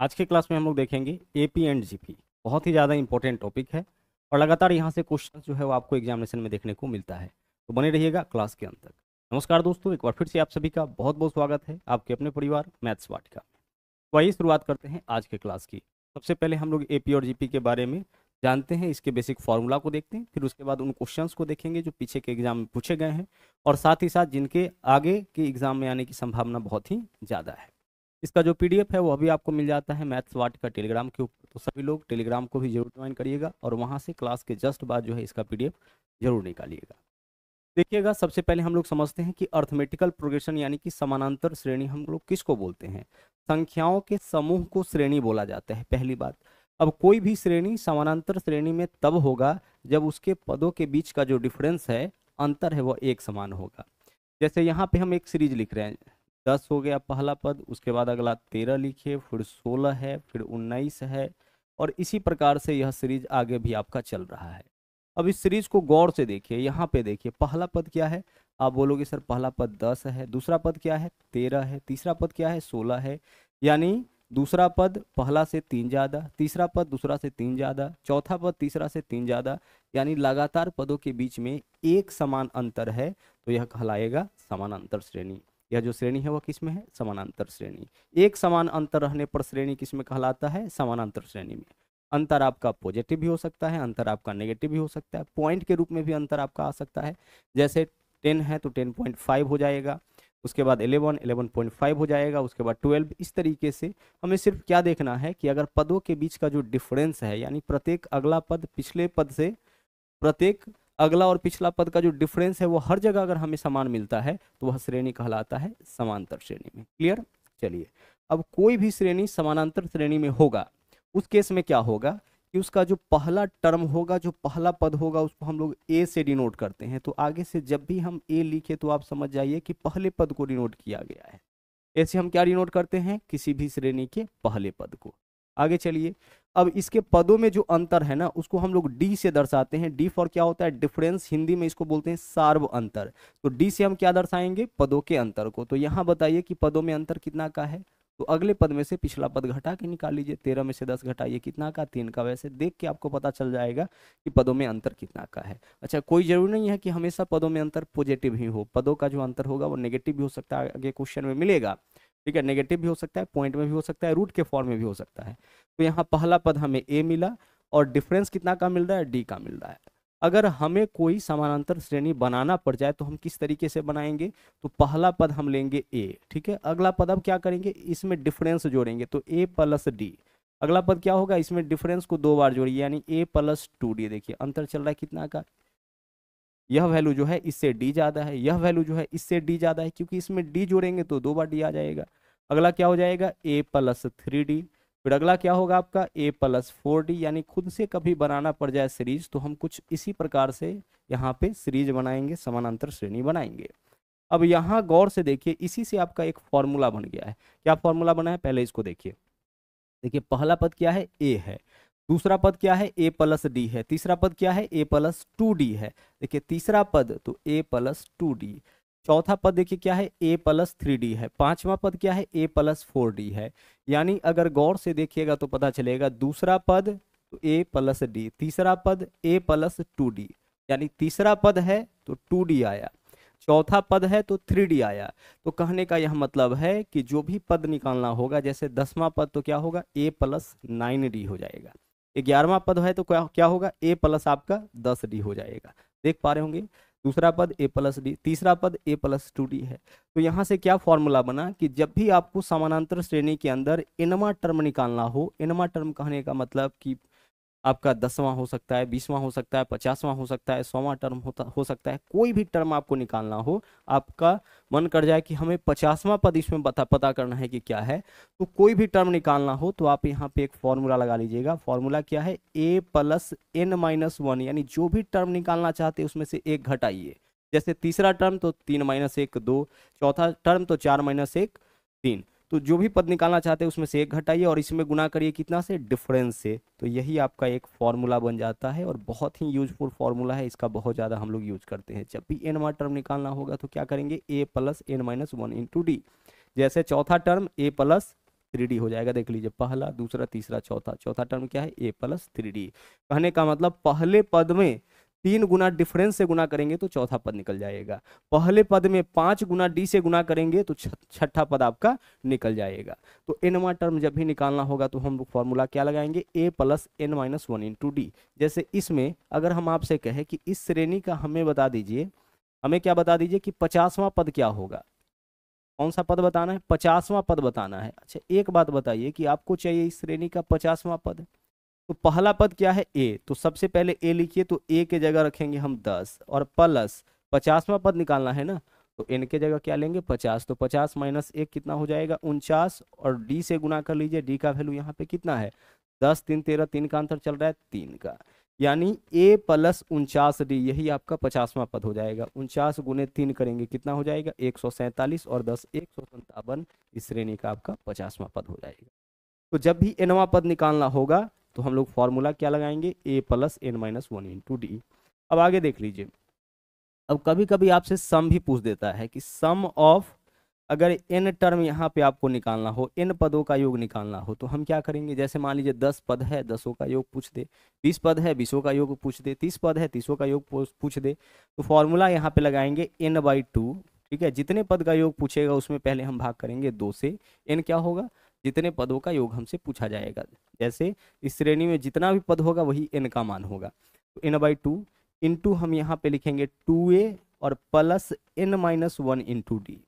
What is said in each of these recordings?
आज के क्लास में हम लोग देखेंगे A P and G P बहुत ही ज़्यादा इंपॉर्टेंट टॉपिक है और लगातार यहाँ से क्वेश्चन जो है वो आपको एग्जामिनेशन में देखने को मिलता है तो बने रहिएगा क्लास के अंत तक नमस्कार दोस्तों एक बार फिर से आप सभी का बहुत बहुत स्वागत है आपके अपने परिवार मैथ्स वाट का तो आइए शुरुआत करते हैं आज के क्लास की सबसे पहले हम लोग ए और जी के बारे में जानते हैं इसके बेसिक फार्मूला को देखते हैं फिर उसके बाद उन क्वेश्चंस को देखेंगे जो पीछे के एग्जाम में पूछे गए हैं और साथ ही साथ जिनके आगे के एग्जाम में आने की संभावना बहुत ही ज़्यादा है इसका जो पीडीएफ है वो अभी आपको मिल जाता है मैथ्स वाट का टेलीग्राम के ऊपर तो सभी लोग टेलीग्राम को भी जरूर ज्वाइन करिएगा और वहाँ से क्लास के जस्ट बाद जो है इसका पी जरूर निकालिएगा देखिएगा सबसे पहले हम लोग समझते हैं कि अर्थमेटिकल प्रोग्रेशन यानी कि समानांतर श्रेणी हम लोग किसको बोलते हैं संख्याओं के समूह को श्रेणी बोला जाता है पहली बात अब कोई भी श्रेणी समानांतर श्रेणी में तब होगा जब उसके पदों के बीच का जो डिफरेंस है अंतर है वो एक समान होगा जैसे यहाँ पे हम एक सीरीज लिख रहे हैं दस हो गया पहला पद उसके बाद अगला तेरह लिखिए फिर सोलह है फिर उन्नीस है और इसी प्रकार से यह सीरीज आगे भी आपका चल रहा है अब इस सीरीज को गौर से देखिए यहाँ पे देखिए पहला पद क्या है आप बोलोगे सर पहला पद दस है दूसरा पद क्या है तेरह है तीसरा पद क्या है सोलह है यानी दूसरा पद पहला से तीन ज़्यादा तीसरा पद दूसरा से तीन ज़्यादा चौथा पद तीसरा से तीन ज़्यादा यानी लगातार पदों के बीच में एक समान अंतर है तो यह कहलाएगा समानांतर श्रेणी यह जो श्रेणी है वह किसमें है समानांतर श्रेणी एक समान अंतर रहने पर श्रेणी किसमें कहलाता है समानांतर श्रेणी में अंतर आपका पॉजिटिव भी हो सकता है अंतर आपका नेगेटिव भी हो सकता है पॉइंट के रूप में भी अंतर आपका आ सकता है जैसे टेन है तो टेन पॉइंट फाइव हो जाएगा उसके बाद एलेवन एलेवन पॉइंट फाइव हो जाएगा उसके बाद ट्वेल्व इस तरीके से हमें सिर्फ क्या देखना है कि अगर पदों के बीच का जो डिफरेंस है यानी प्रत्येक अगला पद पिछले पद से प्रत्येक अगला और पिछला पद का जो डिफरेंस है वो हर जगह अगर हमें समान मिलता है तो वह श्रेणी कहलाता है समांतर श्रेणी में क्लियर चलिए अब कोई भी श्रेणी समानांतर श्रेणी में होगा उस केस में क्या होगा कि उसका जो पहला टर्म होगा जो पहला पद होगा उसको हम लोग ए से डिनोट करते हैं तो आगे से जब भी हम ए लिखे तो आप समझ जाइए कि पहले पद को डिनोट किया गया है ऐसे हम क्या डिनोट करते हैं किसी भी श्रेणी के पहले पद को आगे चलिए अब इसके पदों में जो अंतर है ना उसको हम लोग डी से दर्शाते हैं डी फॉर क्या होता है डिफरेंस हिंदी में इसको बोलते हैं सार्व अंतर तो डी से हम क्या दर्शाएंगे पदों के अंतर को तो यहाँ बताइए कि पदों में अंतर कितना का है तो अगले पद में से पिछला पद घटा के निकाल लीजिए तेरह में से दस घटाइए कितना का तीन का वैसे देख के आपको पता चल जाएगा कि पदों में अंतर कितना का है अच्छा कोई जरूरी नहीं है कि हमेशा पदों में अंतर पॉजिटिव ही हो पदों का जो अंतर होगा वो नेगेटिव भी हो सकता है आगे क्वेश्चन में मिलेगा ठीक है नेगेटिव भी हो सकता है पॉइंट में भी हो सकता है रूट के फॉर्म में भी हो सकता है तो यहाँ पहला पद हमें ए मिला और डिफरेंस कितना का मिल रहा है डी का मिल रहा है अगर हमें कोई समानांतर श्रेणी बनाना पड़ जाए तो हम किस तरीके से बनाएंगे तो पहला पद हम लेंगे ए ठीक है अगला पद अब क्या करेंगे इसमें डिफरेंस जोड़ेंगे तो ए प्लस डी अगला पद क्या होगा इसमें डिफरेंस को दो बार जोड़िए यानी ए प्लस टू डी देखिए अंतर चल रहा है कितना का यह वैल्यू जो है इससे डी ज़्यादा है यह वैल्यू जो है इससे डी ज़्यादा है क्योंकि इसमें डी जोड़ेंगे तो दो बार डी आ जाएगा अगला क्या हो जाएगा ए प्लस थ्री डी फिर अगला क्या होगा आपका ए प्लस फोर डी यानी खुद से कभी बनाना पड़ जाए सीरीज तो हम कुछ इसी प्रकार से यहाँ पे सीरीज बनाएंगे समानांतर श्रेणी बनाएंगे अब यहाँ गौर से देखिए इसी से आपका एक फॉर्मूला बन गया है क्या फॉर्मूला बना है पहले इसको देखिए देखिए पहला पद क्या है ए है दूसरा पद क्या है ए प्लस डी है तीसरा पद क्या है ए प्लस टू डी है देखिए तीसरा पद तो ए प्लस टू डी चौथा पद देखिए क्या है ए प्लस थ्री डी है पांचवा पद क्या है ए प्लस फोर डी है यानी अगर गौर से देखिएगा तो पता चलेगा दूसरा पद तो ए प्लस डी तीसरा पद ए प्लस टू डी यानी तीसरा पद है तो टू डी आया चौथा पद है तो थ्री डी आया तो कहने का यह मतलब है कि जो भी पद निकालना होगा जैसे दसवां पद तो क्या होगा ए प्लस नाइन डी हो जाएगा ग्यारहवा पद है तो क्या क्या होगा ए प्लस आपका दस डी हो जाएगा देख पा रहे होंगे दूसरा पद ए प्लस डी तीसरा पद ए प्लस टू डी है तो यहाँ से क्या फॉर्मूला बना कि जब भी आपको समानांतर श्रेणी के अंदर एनमा टर्म निकालना हो एनमा टर्म कहने का मतलब कि आपका दसवां हो सकता है बीसवां हो सकता है पचासवां हो सकता है सौवां टर्म होता हो सकता है कोई भी टर्म आपको निकालना हो आपका मन कर जाए कि हमें पचासवां पद इसमें बता पता करना है कि क्या है तो कोई भी टर्म निकालना हो तो आप यहाँ पे एक फॉर्मूला लगा लीजिएगा फॉर्मूला क्या है A plus N minus one यानी जो भी टर्म निकालना चाहते उसमें से एक घटाइए जैसे तीसरा टर्म तो तीन माइनस एक दो चौथा टर्म तो चार माइनस एक तीन तो जो भी पद निकालना चाहते हैं उसमें से एक घटाइए और इसमें गुना करिए कितना से डिफरेंस से तो यही आपका एक फॉर्मूला बन जाता है और बहुत ही यूजफुल फॉर्मूला है इसका बहुत ज़्यादा हम लोग यूज करते हैं जब भी एन वा टर्म निकालना होगा तो क्या करेंगे A plus N minus one two D जैसे चौथा term A plus three D हो जाएगा देख लीजिए पहला दूसरा तीसरा चौथा चौथा टर्म क्या है ए प्लस थ्री डी कहने का मतलब पहले पद में तीन गुना डिफरेंस से गुना करेंगे तो चौथा पद निकल जाएगा पहले पद में पांच गुना डी से गुना करेंगे तो छठा पद आपका निकल जाएगा तो एनवा टर्म जब भी निकालना होगा तो हम लोग फॉर्मूला क्या लगाएंगे A plus N minus one into D जैसे इसमें अगर हम आपसे कहें कि इस श्रेणी का हमें बता दीजिए हमें क्या बता दीजिए कि पचासवां पद क्या होगा कौन सा पद बताना है पचासवां पद बताना है अच्छा एक बात बताइए कि आपको चाहिए इस श्रेणी का पचासवां पद तो पहला पद क्या है ए तो सबसे पहले ए लिखिए तो ए के जगह रखेंगे हम दस और प्लस पचासवा पद निकालना है ना तो एन के जगह क्या लेंगे पचास तो पचास माइनस एक कितना हो जाएगा उनचास और डी से गुना कर लीजिए डी का वैल्यू यहाँ पे कितना है दस तीन तेरह तीन का अंतर चल रहा है तीन का यानी ए प्लस उनचास डी यही आपका पचासवा पद हो जाएगा उनचास गुने तीन करेंगे कितना हो जाएगा एक सौ सैंतालीस और दस एक सौ संतावन इस श्रेणी का आपका पचासवा पद हो जाएगा तो जब भी एनवा पद निकालना होगा तो हम लोग फॉर्मूला क्या लगाएंगे A plus N minus one into D अब आगे देख लीजिए अब कभी कभी आपसे सम भी पूछ देता है कि सम ऑफ अगर एन टर्म यहाँ पे आपको निकालना हो एन पदों का योग निकालना हो तो हम क्या करेंगे जैसे मान लीजिए दस पद है दसों का योग पूछ दे बीस पद है बीसों का योग पूछ दे तीस पद है तीसों का योग पूछ दे तो फॉर्मूला यहाँ पे लगाएंगे एन बाई टू ठीक है जितने पद का योग पूछेगा उसमें पहले हम भाग करेंगे दो से एन क्या होगा जितने पदों का योग हमसे पूछा जाएगा जैसे इस श्रेणी में जितना भी पद होगा वही एन का मान होगा तो एन बाई टू इंटू हम यहाँ पे लिखेंगे टू ए और plus N minus one into D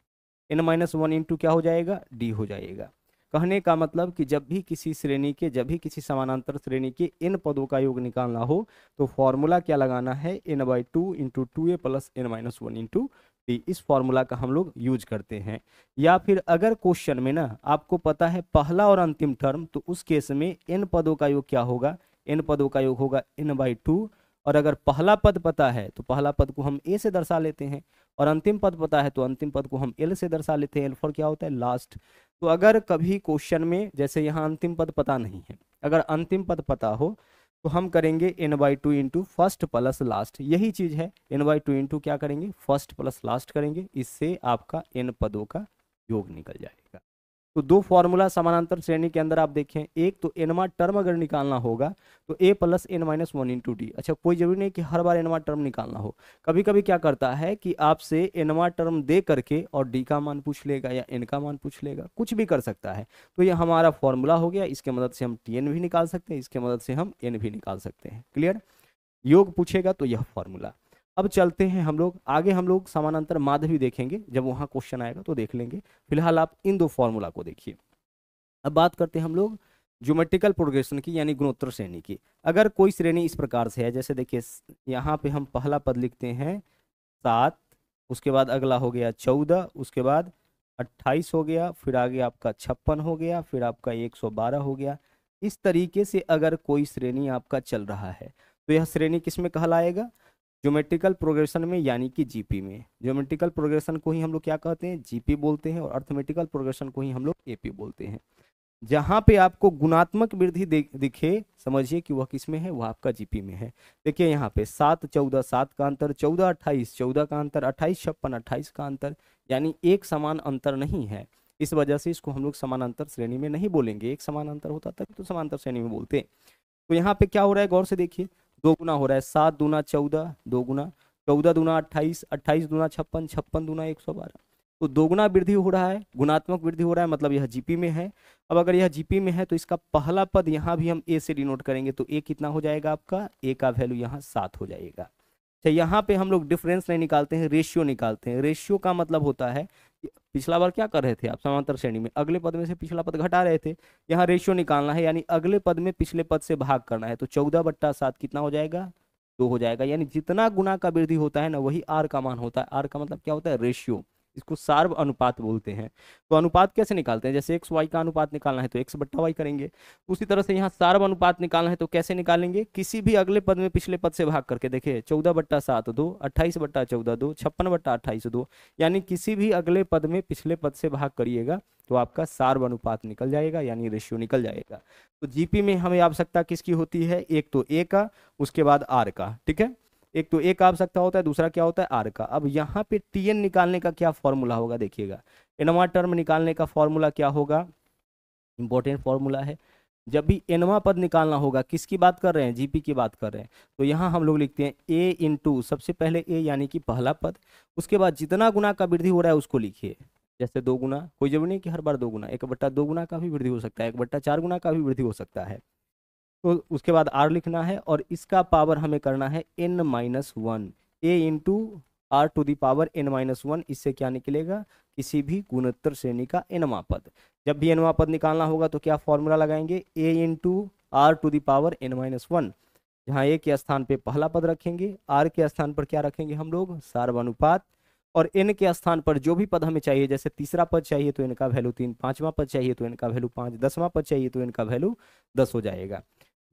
N minus one into क्या हो जाएगा डी हो जाएगा कहने का मतलब कि जब भी किसी श्रेणी के जब भी किसी समानांतर श्रेणी के एन पदों का योग निकालना हो तो फॉर्मूला क्या लगाना है N by two into two A plus N minus one into सकती इस फॉर्मूला का हम लोग यूज करते हैं या फिर अगर क्वेश्चन में ना आपको पता है पहला और अंतिम टर्म तो उस केस में एन पदों का योग क्या होगा एन पदों का योग होगा एन बाई टू और अगर पहला पद पता है तो पहला पद को हम ए से दर्शा लेते हैं और अंतिम पद पता है तो अंतिम पद को हम एल से दर्शा लेते हैं एल फॉर क्या होता है लास्ट तो अगर कभी क्वेश्चन में जैसे यहाँ अंतिम पद पता नहीं है अगर अंतिम पद पता हो तो हम करेंगे N by two into first plus last यही चीज़ है एन बाई टू इंटू क्या करेंगे फर्स्ट प्लस लास्ट करेंगे इससे आपका एन पदों का योग निकल जाएगा तो दो फॉर्मूला समानांतर श्रेणी के अंदर आप देखें एक तो एनवा टर्म अगर निकालना होगा तो A plus N minus one into D अच्छा कोई जरूरी नहीं कि हर बार एनवा टर्म निकालना हो कभी कभी क्या करता है कि आपसे एनवा टर्म दे करके और डी का मान पूछ लेगा या एन का मान पूछ लेगा कुछ भी कर सकता है तो ये हमारा फॉर्मूला हो गया इसके मदद से हम टी भी निकाल सकते हैं इसके मदद से हम एन भी निकाल सकते हैं क्लियर योग पूछेगा तो यह फॉर्मूला अब चलते हैं हम लोग आगे हम लोग समानांतर माधवी देखेंगे जब वहां क्वेश्चन आएगा तो देख लेंगे फिलहाल आप इन दो फॉर्मूला को देखिए अब बात करते हैं हम लोग ज्योमेट्रिकल प्रोग्रेशन की यानी गुणोत्तर श्रेणी की अगर कोई श्रेणी इस प्रकार से है जैसे देखिए यहाँ पे हम पहला पद लिखते हैं सात उसके बाद अगला हो गया चौदह उसके बाद अट्ठाईस हो गया फिर आगे आपका छप्पन हो गया फिर आपका एक सौ बारह हो गया इस तरीके से अगर कोई श्रेणी आपका चल रहा है तो यह श्रेणी किस में कहलाएगा ज्योमेट्रिकल प्रोग्रेशन में यानी कि जीपी में ज्योमेट्रिकल प्रोग्रेशन को ही हम लोग क्या कहते हैं जीपी बोलते हैं और अर्थमेटिकल प्रोग्रेशन को ही हम लोग एपी बोलते हैं जहाँ पे आपको गुणात्मक वृद्धि दिखे समझिए कि वह किस में है वह आपका जीपी में है देखिए यहाँ पे सात चौदह सात का अंतर चौदह अट्ठाईस चौदह का अंतर अट्ठाईस छप्पन अट्ठाईस का अंतर यानी एक समान अंतर नहीं है इस वजह से इसको हम लोग समानांतर श्रेणी में नहीं बोलेंगे एक समानांतर होता तभी तो समानांतर श्रेणी में बोलते हैं तो यहाँ पे क्या हो रहा है गौर से देखिए दो गुना हो रहा है सात दूना चौदह दो गुना चौदह दूना अट्ठाईस अट्ठाईस दूना छप्पन छप्पन दूना एक सौ बारह तो दोगुना वृद्धि हो रहा है गुणात्मक वृद्धि हो रहा है मतलब यह जीपी में है अब अगर यह जीपी में है तो इसका पहला पद यहाँ भी हम ए से डिनोट करेंगे तो ए कितना हो जाएगा आपका ए का वैल्यू यहाँ सात हो जाएगा अच्छा यहाँ पे हम लोग डिफरेंस नहीं निकालते हैं रेशियो निकालते हैं रेशियो का मतलब होता है पिछला बार क्या कर रहे थे आप समांतर श्रेणी में अगले पद में से पिछला पद घटा रहे थे यहाँ रेशियो निकालना है यानी अगले पद में पिछले पद से भाग करना है तो चौदह बट्टा सात कितना हो जाएगा दो हो जाएगा यानी जितना गुना का वृद्धि होता है ना वही आर का मान होता है आर का मतलब क्या होता है रेशियो इसको सार्व अनुपात बोलते हैं तो अनुपात कैसे निकालते हैं जैसे एक्स वाई का अनुपात निकालना है तो एक्स बट्टा वाई करेंगे उसी तरह से यहाँ सार्व अनुपात निकालना है तो कैसे निकालेंगे किसी भी अगले पद में पिछले पद से भाग करके देखिए चौदह बट्टा सात दो अट्ठाईस बट्टा चौदह दो छप्पन बट्टा अट्ठाईस दो यानी किसी भी अगले पद में पिछले पद से भाग करिएगा तो आपका सार्व अनुपात निकल जाएगा यानी रेशियो निकल जाएगा तो जीपी में हमें आवश्यकता किसकी होती है एक तो ए का उसके बाद आर का ठीक है एक तो एक आप सकता होता है दूसरा क्या होता है आर का अब यहाँ पे टी निकालने का क्या फॉर्मूला होगा देखिएगा एनवा टर्म निकालने का फॉर्मूला क्या होगा इंपॉर्टेंट फॉर्मूला है जब भी एनवा पद निकालना होगा किसकी बात कर रहे हैं जीपी की बात कर रहे हैं तो यहाँ हम लोग लिखते हैं ए इन सबसे पहले ए यानी कि पहला पद उसके बाद जितना गुना का वृद्धि हो रहा है उसको लिखिए जैसे दो गुना कोई जरूरी नहीं कि हर बार दो गुना एक बट्टा दो गुना का भी वृद्धि हो सकता है एक बट्टा चार गुना का भी वृद्धि हो सकता है तो उसके बाद आर लिखना है और इसका पावर हमें करना है N minus one A into R to the power N minus one इससे क्या निकलेगा किसी भी गुणोत्तर श्रेणी का एनवा पद जब भी एनवा पद निकालना होगा तो क्या फॉर्मूला लगाएंगे A into R to the power N minus one जहाँ ए के स्थान पे पहला पद रखेंगे आर के स्थान पर क्या रखेंगे हम लोग सार्वानुपात और एन के स्थान पर जो भी पद हमें चाहिए जैसे तीसरा पद चाहिए तो इनका वैल्यू तीन पांचवा पद चाहिए तो इनका वैल्यू पाँच दसवां पद चाहिए तो इनका वैल्यू दस हो जाएगा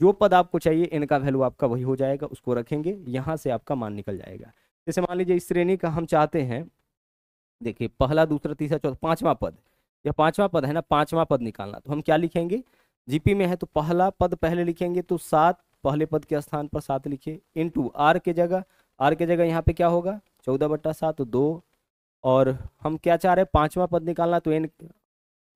जो पद आपको चाहिए इनका वैल्यू आपका वही हो जाएगा उसको रखेंगे यहाँ से आपका मान निकल जाएगा जैसे मान लीजिए इस श्रेणी का हम चाहते हैं देखिए पहला दूसरा तीसरा चौथा पांचवा पद यह पांचवा पद है ना पांचवा पद निकालना तो हम क्या लिखेंगे जीपी में है तो पहला पद पहले लिखेंगे तो सात पहले पद के स्थान पर सात लिखिए इन टू आर के जगह आर के जगह यहाँ पे क्या होगा चौदह बट्टा सात तो दो और हम क्या चाह रहे हैं पांचवा पद निकालना तो एन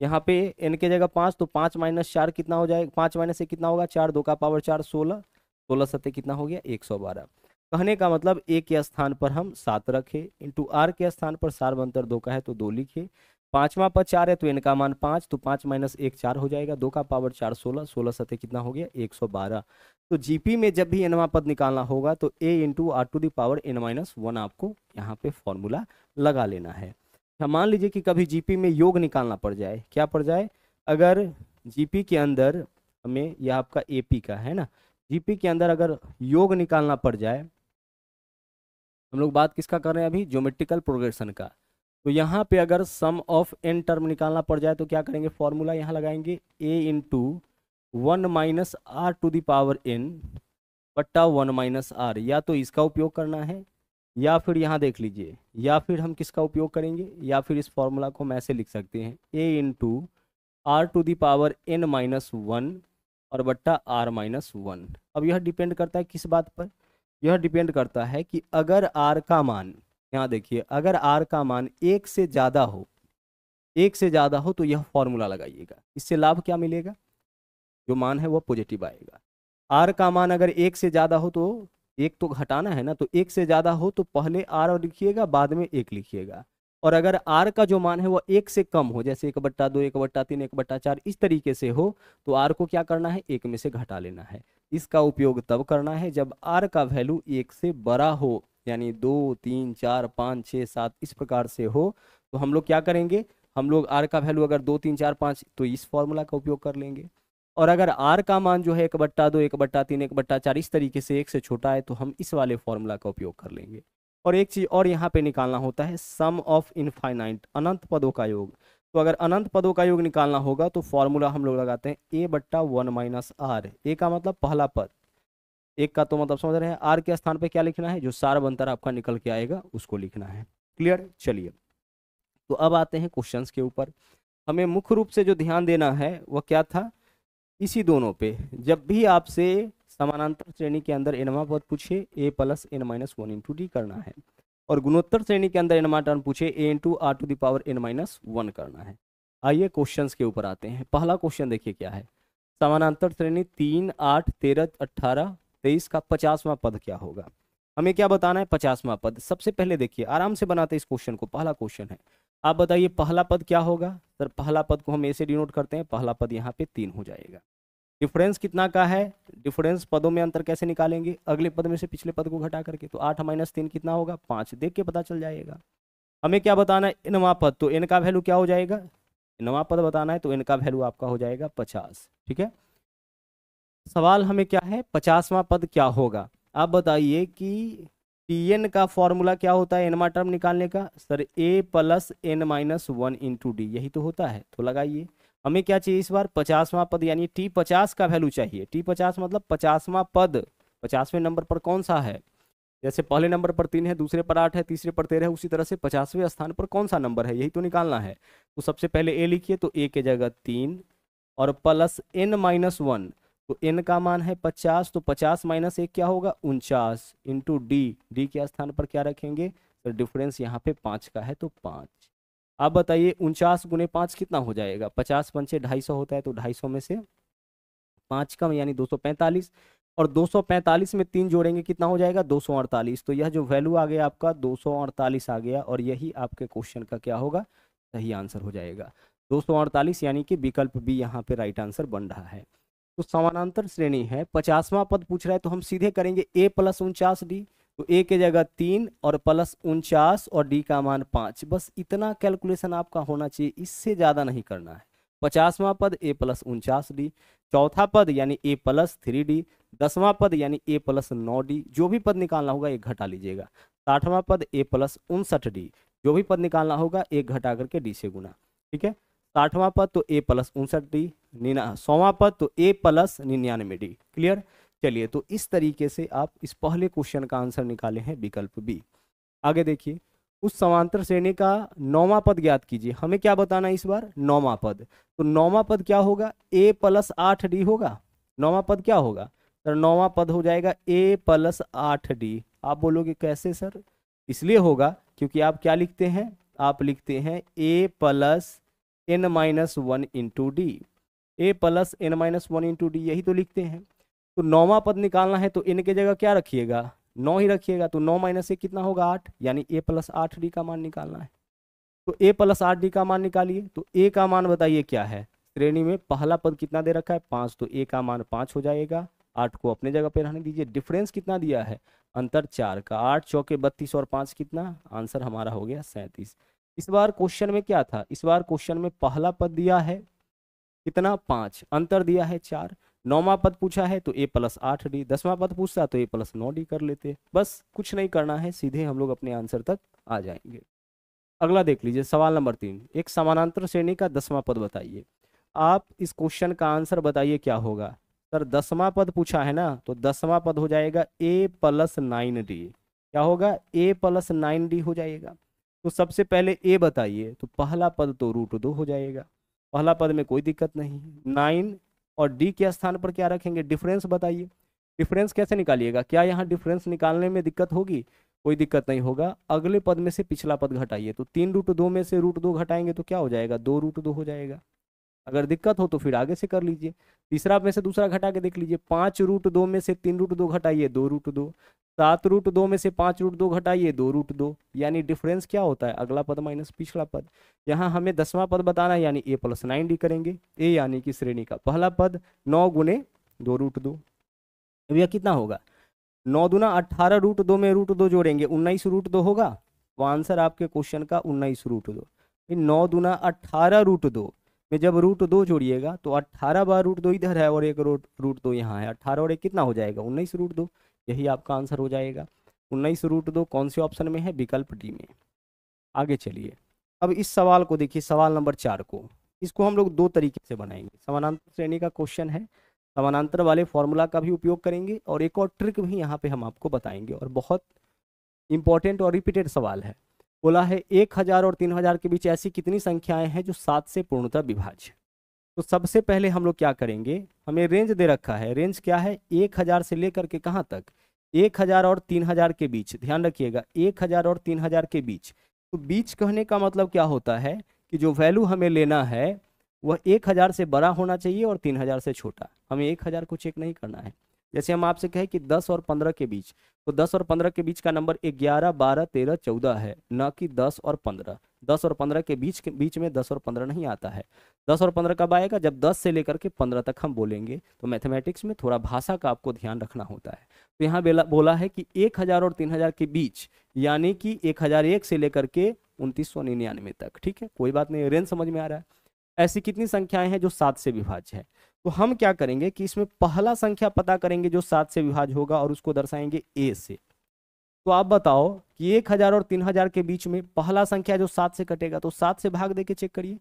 यहाँ पे एन के जगह पाँच तो पाँच माइनस चार कितना हो जाएगा पाँच माइनस एक कितना होगा चार दो का पावर चार सोलह सोलह सत्य कितना हो गया एक सौ बारह कहने का मतलब ए के स्थान पर हम सात रखे इंटू आर के स्थान पर सार्वंतर दो का है तो दो लिखे पाँचवा पद चार है तो एन का मान पाँच तो पाँच माइनस एक चार हो जाएगा दो का पावर चार सोलह सोलह सतह कितना हो गया एक सौ बारह तो पी में जब भी एनवा पद निकालना होगा तो A into R to the power N minus one आपको यहाँ पे फॉर्मूला लगा लेना है अच्छा, मान लीजिए कि कभी जीपी में योग निकालना पड़ जाए क्या पड़ जाए अगर जीपी के अंदर हमें यह आपका एपी का है ना जीपी के अंदर अगर योग निकालना पड़ जाए हम लोग बात किसका कर रहे हैं अभी ज्योमेट्रिकल प्रोग्रेशन का तो यहाँ पे अगर सम ऑफ एन टर्म निकालना पड़ जाए तो क्या करेंगे फॉर्मूला यहाँ लगाएंगे A into one minus R to the power N बट्टा वन माइनस आर या तो इसका उपयोग करना है या फिर यहाँ देख लीजिए या फिर हम किसका उपयोग करेंगे या फिर इस फॉर्मूला को हम ऐसे लिख सकते हैं A into R to the power N minus one और बट्टा आर माइनस वन अब यह डिपेंड करता है किस बात पर यह डिपेंड करता है कि अगर आर का मान यहाँ देखिए अगर आर का मान एक से ज़्यादा हो एक से ज़्यादा हो तो यह फॉर्मूला लगाइएगा इससे लाभ क्या मिलेगा जो मान है वह पॉजिटिव आएगा आर का मान अगर एक से ज़्यादा हो तो एक तो घटाना है ना तो एक से ज़्यादा हो तो पहले आर लिखिएगा बाद में एक लिखिएगा और अगर आर का जो मान है वो एक से कम हो जैसे एक बट्टा दो एक बट्टा तीन एक बट्टा चार इस तरीके से हो तो आर को क्या करना है एक में से घटा लेना है इसका उपयोग तब करना है जब आर का वैल्यू एक से बड़ा हो यानी दो तीन चार पाँच छः सात इस प्रकार से हो तो हम लोग क्या करेंगे हम लोग आर का वैल्यू अगर दो तीन चार पाँच तो इस फॉर्मूला का उपयोग कर लेंगे और अगर आर का मान जो है एक बट्टा दो एक बट्टा तीन एक बट्टा चार इस तरीके से एक से छोटा है तो हम इस वाले फॉर्मूला का उपयोग कर लेंगे और एक चीज़ और यहाँ पे निकालना होता है सम ऑफ इनफाइनाइट अनंत पदों का योग तो अगर अनंत पदों का योग निकालना होगा तो फॉर्मूला हम लोग लगाते हैं ए बट्टा वन माइनस आर ए का मतलब पहला पद एक का तो मतलब समझ रहे हैं आर के स्थान पे क्या लिखना है जो सार बनतर आपका निकल के आएगा उसको लिखना है क्लियर चलिए तो अब आते हैं क्वेश्चन के ऊपर हमें मुख्य रूप से जो ध्यान देना है वह क्या था इसी दोनों पे जब भी आपसे समानांतर श्रेणी के अंदर एनमा पद पूछे A plus N minus one into D करना है और गुणोत्तर श्रेणी के अंदर एनमा टर्म पूछे A into R to the power N minus one करना है आइए क्वेश्चन के ऊपर आते हैं पहला क्वेश्चन देखिए क्या है समानांतर श्रेणी तीन आठ तेरह अट्ठारह तेईस का पचासवा पद क्या होगा हमें क्या बताना है पचासवा पद सबसे पहले देखिए आराम से बनाते इस क्वेश्चन को पहला क्वेश्चन है आप बताइए पहला पद क्या होगा सर पहला पद को हम ऐसे डिनोट करते हैं पहला पद यहाँ पे तीन हो जाएगा डिफरेंस कितना का है डिफरेंस पदों में अंतर कैसे निकालेंगे अगले पद में से पिछले पद को घटा करके तो आठ माइनस तीन कितना होगा पाँच देख के पता चल जाएगा हमें क्या बताना है नवा पद तो एन का वैल्यू क्या हो जाएगा नवा पद बताना है तो एन का वैल्यू आपका हो जाएगा पचास ठीक है सवाल हमें क्या है पचासवा पद क्या होगा आप बताइए कि टी का फॉर्मूला क्या होता है एनवा टर्म निकालने का सर A plus N minus one into D यही तो होता है तो लगाइए हमें क्या चाहिए इस बार पचासवां पद यानी टी पचास का वैल्यू चाहिए टी पचास मतलब पचासवां पद पचासवें नंबर पर कौन सा है जैसे पहले नंबर पर तीन है दूसरे पर आठ है तीसरे पर तेरह है उसी तरह से पचासवें स्थान पर कौन सा नंबर है यही तो निकालना है तो सबसे पहले ए लिखिए तो ए के जगह तीन और प्लस एन माइनस वन तो एन का मान है पचास तो पचास माइनस एक क्या होगा उनचास इंटू डी डी के स्थान पर क्या रखेंगे तो डिफरेंस यहाँ पे पाँच का है तो पाँच अब बताइए उनचास गुने पाँच कितना हो जाएगा पचास पंचे ढाई सौ होता है तो ढाई सौ में से पाँच कम यानी दो सौ पैंतालीस और दो सौ पैंतालीस में तीन जोड़ेंगे कितना हो जाएगा दो सौ अड़तालीस तो यह जो वैल्यू आ गया आपका दो सौ अड़तालीस आ गया और यही आपके क्वेश्चन का क्या होगा सही आंसर हो जाएगा दो सौ अड़तालीस यानी कि विकल्प बी यहाँ पे राइट आंसर बन रहा है तो समानांतर श्रेणी है पचासवां पद पूछ रहा है तो हम सीधे करेंगे ए प्लस उनचास डी तो ए के जगह तीन और प्लस उनचास और डी का मान पाँच बस इतना कैलकुलेशन आपका होना चाहिए इससे ज़्यादा नहीं करना है पचासवां पद ए प्लस उनचास डी चौथा पद यानी ए प्लस थ्री डी दसवां पद यानी ए प्लस नौ डी जो भी पद निकालना होगा एक घटा लीजिएगा साठवां पद ए प्लस उनसठ डी जो भी पद निकालना होगा एक घटा करके डी से गुना ठीक है साठवां पद तो ए प्लस उनसठ डी निना सौवां पद तो ए प्लस निन्यानवे डी क्लियर चलिए तो इस तरीके से आप इस पहले क्वेश्चन का आंसर निकाले हैं विकल्प बी आगे देखिए उस समांतर श्रेणी का नौवा पद ज्ञात कीजिए हमें क्या बताना है इस बार नौवा पद तो नौवा पद क्या होगा ए प्लस आठ डी होगा नौवा पद क्या होगा सर नौवा पद हो जाएगा ए प्लस आठ डी आप बोलोगे कैसे सर इसलिए होगा क्योंकि आप क्या लिखते हैं आप लिखते हैं A plus N minus one into D A plus N minus one into D यही तो लिखते हैं तो नौवा पद निकालना है तो इनके जगह क्या रखिएगा नौ ही रखिएगा तो नौ माइनस ए कितना होगा आठ यानी ए प्लस आठ डी का मान निकालना है तो ए प्लस आठ डी का मान निकालिए तो ए का मान बताइए क्या है श्रेणी में पहला पद कितना दे रखा है पांच तो ए का मान पांच हो जाएगा आठ को अपने जगह पे रहने दीजिए डिफरेंस कितना दिया है अंतर चार का आठ चौके बत्तीस और पांच कितना आंसर हमारा हो गया सैंतीस इस बार क्वेश्चन में क्या था इस बार क्वेश्चन में पहला पद दिया है कितना पांच अंतर दिया है चार नौवा पद पूछा है तो ए प्लस आठ डी दसवा पद पूछता तो ए प्लस नौ डी कर लेते बस कुछ नहीं करना है सीधे हम लोग अपने आंसर तक आ जाएंगे अगला देख लीजिए सवाल नंबर तीन एक समानांतर श्रेणी का दसवां पद बताइए आप इस क्वेश्चन का आंसर बताइए क्या होगा सर दसवां पद पूछा है ना तो दसवां पद हो जाएगा ए प्लस नाइन डी क्या होगा ए प्लस नाइन डी हो जाएगा तो सबसे पहले ए बताइए तो पहला पद तो रूट दो हो जाएगा पहला पद में कोई दिक्कत नहीं नाइन और डी के स्थान पर क्या रखेंगे डिफरेंस बताइए डिफरेंस कैसे निकालिएगा क्या यहाँ डिफरेंस निकालने में दिक्कत होगी कोई दिक्कत नहीं होगा अगले पद में से पिछला पद घटाइए तो तीन रूट दो में से रूट दो घटाएंगे तो क्या हो जाएगा दो रूट दो हो जाएगा अगर दिक्कत हो तो फिर आगे से कर लीजिए तीसरा में से दूसरा घटा के देख लीजिए पाँच रूट दो में से तीन रूट दो घटाइए दो रूट दो सात रूट दो में से पाँच रूट दो घटाइए दो रूट दो यानी डिफरेंस क्या होता है अगला पद माइनस पिछड़ा पद यहाँ हमें दसवां पद बताना है यानी ए प्लस नाइन डी करेंगे ए यानी कि श्रेणी का पहला पद नौ गुने दो रूट दो अब यह कितना होगा नौ दुना अट्ठारह रूट दो में रूट दो जोड़ेंगे उन्नीस रूट दो होगा तो आंसर आपके क्वेश्चन का उन्नीस रूट दो नौ दुना अट्ठारह रूट दो में जब रूट दो जोड़िएगा तो अट्ठारह बार रूट दो इधर है और एक रूट रूट दो यहाँ है अट्ठारह और एक कितना हो जाएगा उन्नीस रूट दो यही आपका आंसर हो जाएगा उन्नीस रूट दो कौन से ऑप्शन में है विकल्प डी में आगे चलिए अब इस सवाल को देखिए सवाल नंबर चार को इसको हम लोग दो तरीके से बनाएंगे समानांतर श्रेणी का क्वेश्चन है समानांतर वाले फॉर्मूला का भी उपयोग करेंगे और एक और ट्रिक भी यहाँ पर हम आपको बताएंगे और बहुत इंपॉर्टेंट और रिपीटेड सवाल है बोला है एक हजार और तीन हजार के बीच ऐसी कितनी संख्याएं हैं जो सात से पूर्णतः विभाज्य तो सबसे पहले हम लोग क्या करेंगे हमें रेंज दे रखा है रेंज क्या है एक हजार से लेकर के कहाँ तक एक हजार और तीन हजार के बीच ध्यान रखिएगा एक हजार और तीन हजार के बीच तो बीच कहने का मतलब क्या होता है कि जो वैल्यू हमें लेना है वह एक हजार से बड़ा होना चाहिए और तीन हजार से छोटा हमें एक हजार को चेक नहीं करना है जैसे हम आपसे कहें कि दस और पंद्रह के बीच तो दस और पंद्रह के बीच का नंबर ग्यारह बारह तेरह चौदह है न कि दस और पंद्रह दस और पंद्रह के बीच के बीच में दस और पंद्रह नहीं आता है दस और पंद्रह कब आएगा जब दस से लेकर के पंद्रह तक हम बोलेंगे तो मैथमेटिक्स में थोड़ा भाषा का आपको ध्यान रखना होता है तो यहाँ बोला है कि एक हजार और तीन हजार के बीच यानी कि एक हजार एक से लेकर के उनतीस सौ निन्यानवे तक ठीक है कोई बात नहीं रेंज समझ में आ रहा है ऐसी कितनी संख्याएं हैं जो सात से विभाज्य है तो हम क्या करेंगे कि इसमें पहला संख्या पता करेंगे जो सात से विभाज होगा और उसको दर्शाएंगे ए से तो आप बताओ कि एक हजार और तीन हजार के बीच में पहला संख्या जो सात से कटेगा तो सात से भाग देके चेक करिए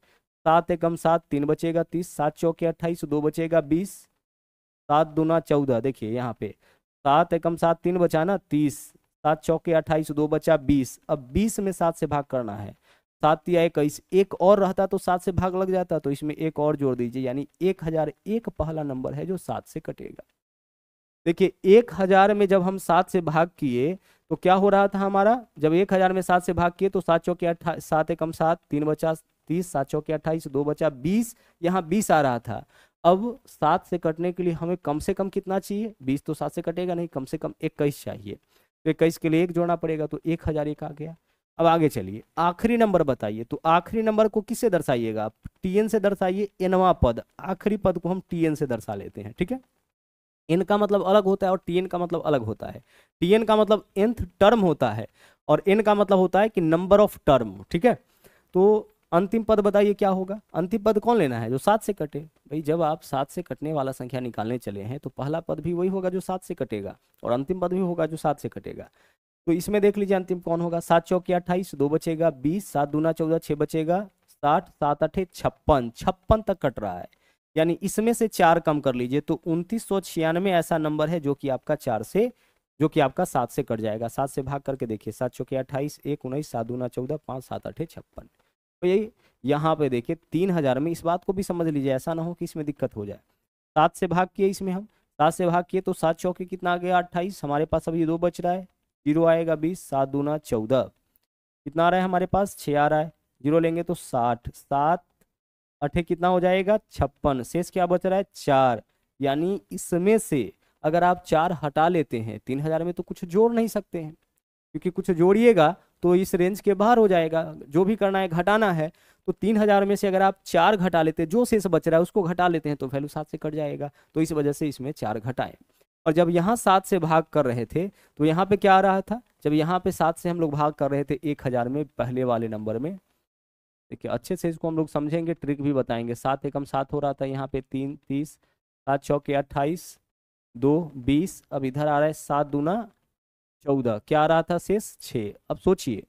सात एकम सात तीन बचेगा तीस सात चौके अट्ठाईस दो बचेगा बीस सात दूना चौदह देखिए यहाँ पे सात एकम सात तीन बचाना तीस सात चौके अट्ठाईस दो बचा बीस अब बीस में सात से भाग करना है सात या एक एक और रहता तो सात से भाग लग जाता तो इसमें एक और जोड़ दीजिए यानी एक हजार एक पहला नंबर है जो सात से कटेगा देखिए एक हजार में जब हम सात से भाग किए तो क्या हो रहा था हमारा जब एक हजार में सात से भाग किए तो सात चौके अट्ठाईस सात एकम सात तीन बचा तीस सात चौके अट्ठाईस दो बचा बीस यहाँ बीस आ रहा था अब सात से कटने के लिए हमें कम से कम कितना चाहिए बीस तो सात से कटेगा नहीं कम से कम इक्कीस चाहिए तो इक्कीस के लिए एक जोड़ना पड़ेगा तो एक हजार एक आ गया अब आगे चलिए आखिरी नंबर बताइए तो आखिरी नंबर को किससे दर्शाइएगा आप टीएन से दर्शाइए एनवा पद आखिरी पद को हम टीएन से दर्शा लेते हैं ठीक है एन का मतलब अलग होता है और टीएन का मतलब अलग होता है टीएन का मतलब एंथ टर्म होता है और एन का मतलब होता है कि नंबर ऑफ टर्म ठीक है तो अंतिम पद बताइए क्या होगा अंतिम पद कौन लेना है जो सात से कटे भाई जब आप सात से कटने वाला संख्या निकालने चले हैं तो पहला पद भी वही होगा जो सात से कटेगा और अंतिम पद भी होगा जो सात से कटेगा तो इसमें देख लीजिए अंतिम कौन होगा सात चौकी अट्ठाईस दो बचेगा बीस सात दूना चौदह छह बचेगा साठ सात अठे छप्पन छप्पन तक कट रहा है यानी इसमें से चार कम कर लीजिए तो उनतीस सौ छियानवे ऐसा नंबर है जो कि आपका चार से जो कि आपका सात से कट जाएगा सात से भाग करके देखिए सात चौके अट्ठाईस एक उन्नीस सात दूना चौदह पाँच सात अठे छप्पन तो यही यहाँ पे देखिए तीन हजार में इस बात को भी समझ लीजिए ऐसा ना हो कि इसमें दिक्कत हो जाए सात से भाग किए इसमें हम सात से भाग किए तो सात चौके कितना आ गया अट्ठाईस हमारे पास अभी दो बच रहा है जीरो आएगा बीस सात दूना चौदह कितना आ रहा है हमारे पास छः आ रहा है जीरो लेंगे तो साठ सात अठे कितना हो जाएगा छप्पन शेष क्या बच रहा है चार यानी इसमें से अगर आप चार हटा लेते हैं तीन हजार में तो कुछ जोड़ नहीं सकते हैं क्योंकि कुछ जोड़िएगा तो इस रेंज के बाहर हो जाएगा जो भी करना है घटाना है तो तीन हजार में से अगर आप चार घटा लेते हैं जो शेष बच रहा है उसको घटा लेते हैं तो वैल्यू सात से कट जाएगा तो इस वजह से इसमें चार घटाएं और जब यहाँ सात से भाग कर रहे थे तो यहाँ पे क्या आ रहा था जब यहाँ पे सात से हम लोग भाग कर रहे थे एक हज़ार में पहले वाले नंबर में देखिए अच्छे से इसको हम लोग समझेंगे ट्रिक भी बताएंगे सात एकम सात हो रहा था यहाँ पे तीन तीस सात चौके अट्ठाईस दो बीस अब इधर आ रहा है सात दूना चौदह क्या आ रहा था शेष छः अब सोचिए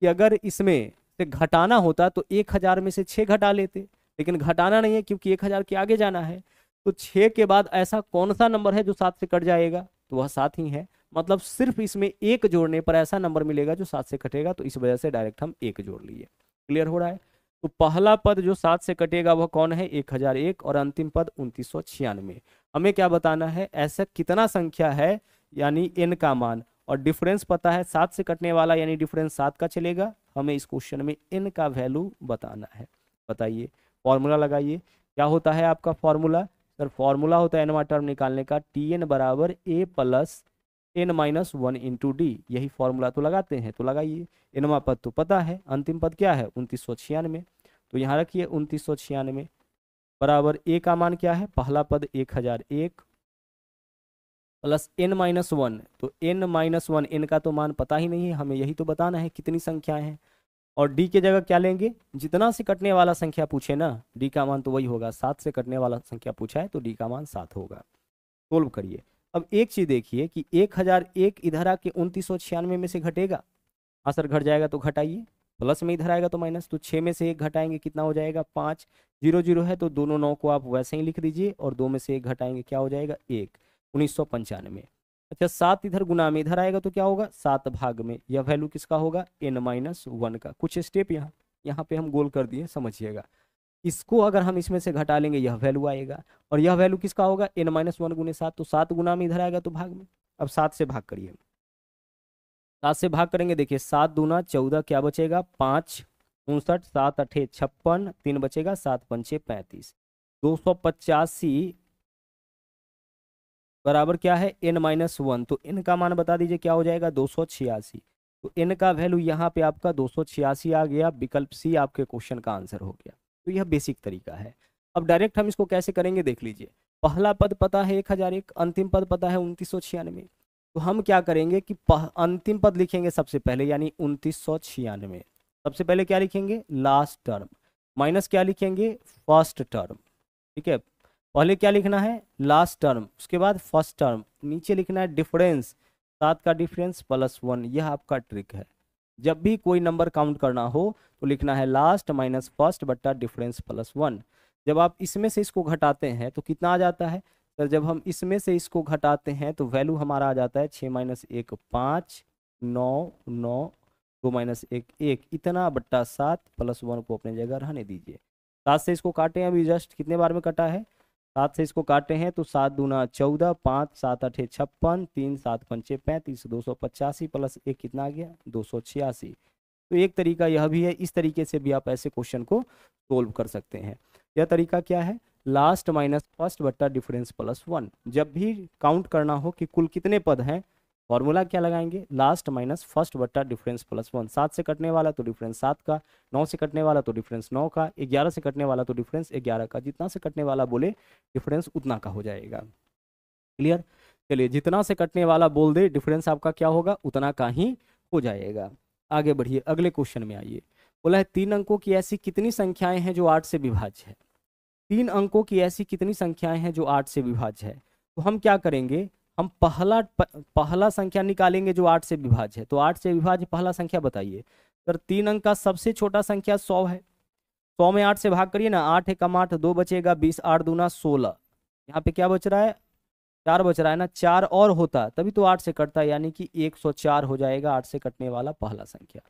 कि अगर इसमें से घटाना होता तो एक हज़ार में से छः घटा लेते लेकिन घटाना नहीं है क्योंकि एक हज़ार के आगे जाना है तो छः के बाद ऐसा कौन सा नंबर है जो सात से कट जाएगा तो वह सात ही है मतलब सिर्फ इसमें एक जोड़ने पर ऐसा नंबर मिलेगा जो सात से कटेगा तो इस वजह से डायरेक्ट हम एक जोड़ लिए क्लियर हो रहा है तो पहला पद जो सात से कटेगा वह कौन है एक हजार एक और अंतिम पद उनतीस सौ छियानवे हमें क्या बताना है ऐसा कितना संख्या है यानी एन का मान और डिफरेंस पता है सात से कटने वाला यानी डिफरेंस सात का चलेगा हमें इस क्वेश्चन में एन का वैल्यू बताना है बताइए फॉर्मूला लगाइए क्या होता है आपका फॉर्मूला सर फॉर्मूला होता है एनवा टर्म निकालने का टी एन बराबर A plus N minus one into D यही फॉर्मूला तो लगाते हैं तो लगाइए एनवा पद तो पता है अंतिम पद क्या है उनतीस सौ छियानवे तो यहाँ रखिए उनतीस सौ छियानवे बराबर ए का मान क्या है पहला पद एक हजार एक प्लस एन माइनस वन तो एन माइनस वन एन का तो मान पता ही नहीं है हमें यही तो बताना है कितनी संख्याएं हैं और डी के जगह क्या लेंगे जितना से कटने वाला संख्या पूछे ना डी का मान तो वही होगा सात से कटने वाला संख्या पूछा है तो डी का मान सात होगा सोल्व करिए अब एक चीज देखिए कि एक हजार एक इधर आके उनतीस सौ छियानवे में से घटेगा आसर घट जाएगा तो घटाइए प्लस में इधर आएगा तो माइनस तो छः में से एक घटाएंगे कितना हो जाएगा पाँच जीरो जीरो है तो दोनों नौ को आप वैसे ही लिख दीजिए और दो में से एक घटाएंगे क्या हो जाएगा एक उन्नीस सौ पंचानवे अच्छा सात इधर गुना में इधर आएगा तो क्या होगा सात भाग में यह वैल्यू किसका होगा एन माइनस वन का कुछ स्टेप यहाँ यहाँ पे हम गोल कर दिए समझिएगा इसको अगर हम इसमें से घटा लेंगे यह वैल्यू आएगा और यह वैल्यू किसका होगा एन माइनस वन गुने सात तो सात गुना में इधर आएगा तो भाग में अब सात से भाग करिए सात से भाग करेंगे देखिए सात दूना चौदह क्या बचेगा पाँच उनसठ सात अठे छप्पन तीन बचेगा सात पंचे पैंतीस दो सौ पचासी बराबर क्या है एन माइनस वन तो एन का मान बता दीजिए क्या हो जाएगा दो सौ छियासी तो एन का वैल्यू यहाँ पे आपका दो सौ छियासी आ गया विकल्प सी आपके क्वेश्चन का आंसर हो गया तो यह बेसिक तरीका है अब डायरेक्ट हम इसको कैसे करेंगे देख लीजिए पहला पद पता है एक हजार एक अंतिम पद पता है उनतीस सौ छियानवे तो हम क्या करेंगे कि अंतिम पद लिखेंगे सबसे पहले यानी उनतीस सौ छियानवे सबसे पहले क्या लिखेंगे लास्ट टर्म माइनस क्या लिखेंगे फर्स्ट टर्म ठीक है पहले क्या लिखना है लास्ट टर्म उसके बाद फर्स्ट टर्म नीचे लिखना है डिफरेंस सात का डिफरेंस प्लस वन यह आपका ट्रिक है जब भी कोई नंबर काउंट करना हो तो लिखना है लास्ट माइनस फर्स्ट बट्टा डिफरेंस प्लस वन जब आप इसमें से इसको घटाते हैं तो कितना आ जाता है सर तो जब हम इसमें से इसको घटाते हैं तो वैल्यू हमारा आ जाता है छः माइनस एक पाँच नौ नौ दो माइनस एक एक इतना बट्टा सात प्लस वन को अपने जगह रहने दीजिए सात से इसको काटें अभी जस्ट कितने बार में कटा है सात से इसको काटे हैं तो सात दूना चौदह पाँच सात अठे छप्पन तीन सात पंचे पैंतीस दो सौ पचासी प्लस एक कितना आ गया दो सौ छियासी तो एक तरीका यह भी है इस तरीके से भी आप ऐसे क्वेश्चन को सोल्व कर सकते हैं यह तरीका क्या है लास्ट माइनस फर्स्ट बट्टा डिफरेंस प्लस वन जब भी काउंट करना हो कि कुल कितने पद हैं फॉर्मूला क्या लगाएंगे लास्ट माइनस फर्स्ट बट्टा डिफरेंस प्लस वन सात से कटने वाला तो डिफरेंस सात का नौ से कटने वाला तो डिफरेंस नौ का ग्यारह से कटने वाला तो डिफरेंस ग्यारह का जितना से कटने वाला बोले डिफरेंस उतना का हो जाएगा क्लियर चलिए जितना से कटने वाला बोल दे डिफरेंस आपका क्या होगा उतना का ही हो जाएगा आगे बढ़िए अगले क्वेश्चन में आइए बोला है तीन अंकों की ऐसी कितनी संख्याएं हैं जो आठ से विभाज्य है तीन अंकों की ऐसी कितनी संख्याएं हैं जो आठ से विभाज्य है तो हम क्या करेंगे हम पहला पहला संख्या निकालेंगे जो आठ से विभाज्य है तो आठ से विभाज्य पहला संख्या बताइए सर तीन अंक का सबसे छोटा संख्या सौ है सौ में आठ से भाग करिए ना आठ एक कम आठ दो बचेगा बीस आठ दूना सोलह यहाँ पे क्या बच रहा है चार बच रहा है ना चार और होता तभी तो आठ से कटता यानी कि एक सौ चार हो जाएगा आठ से कटने वाला पहला संख्या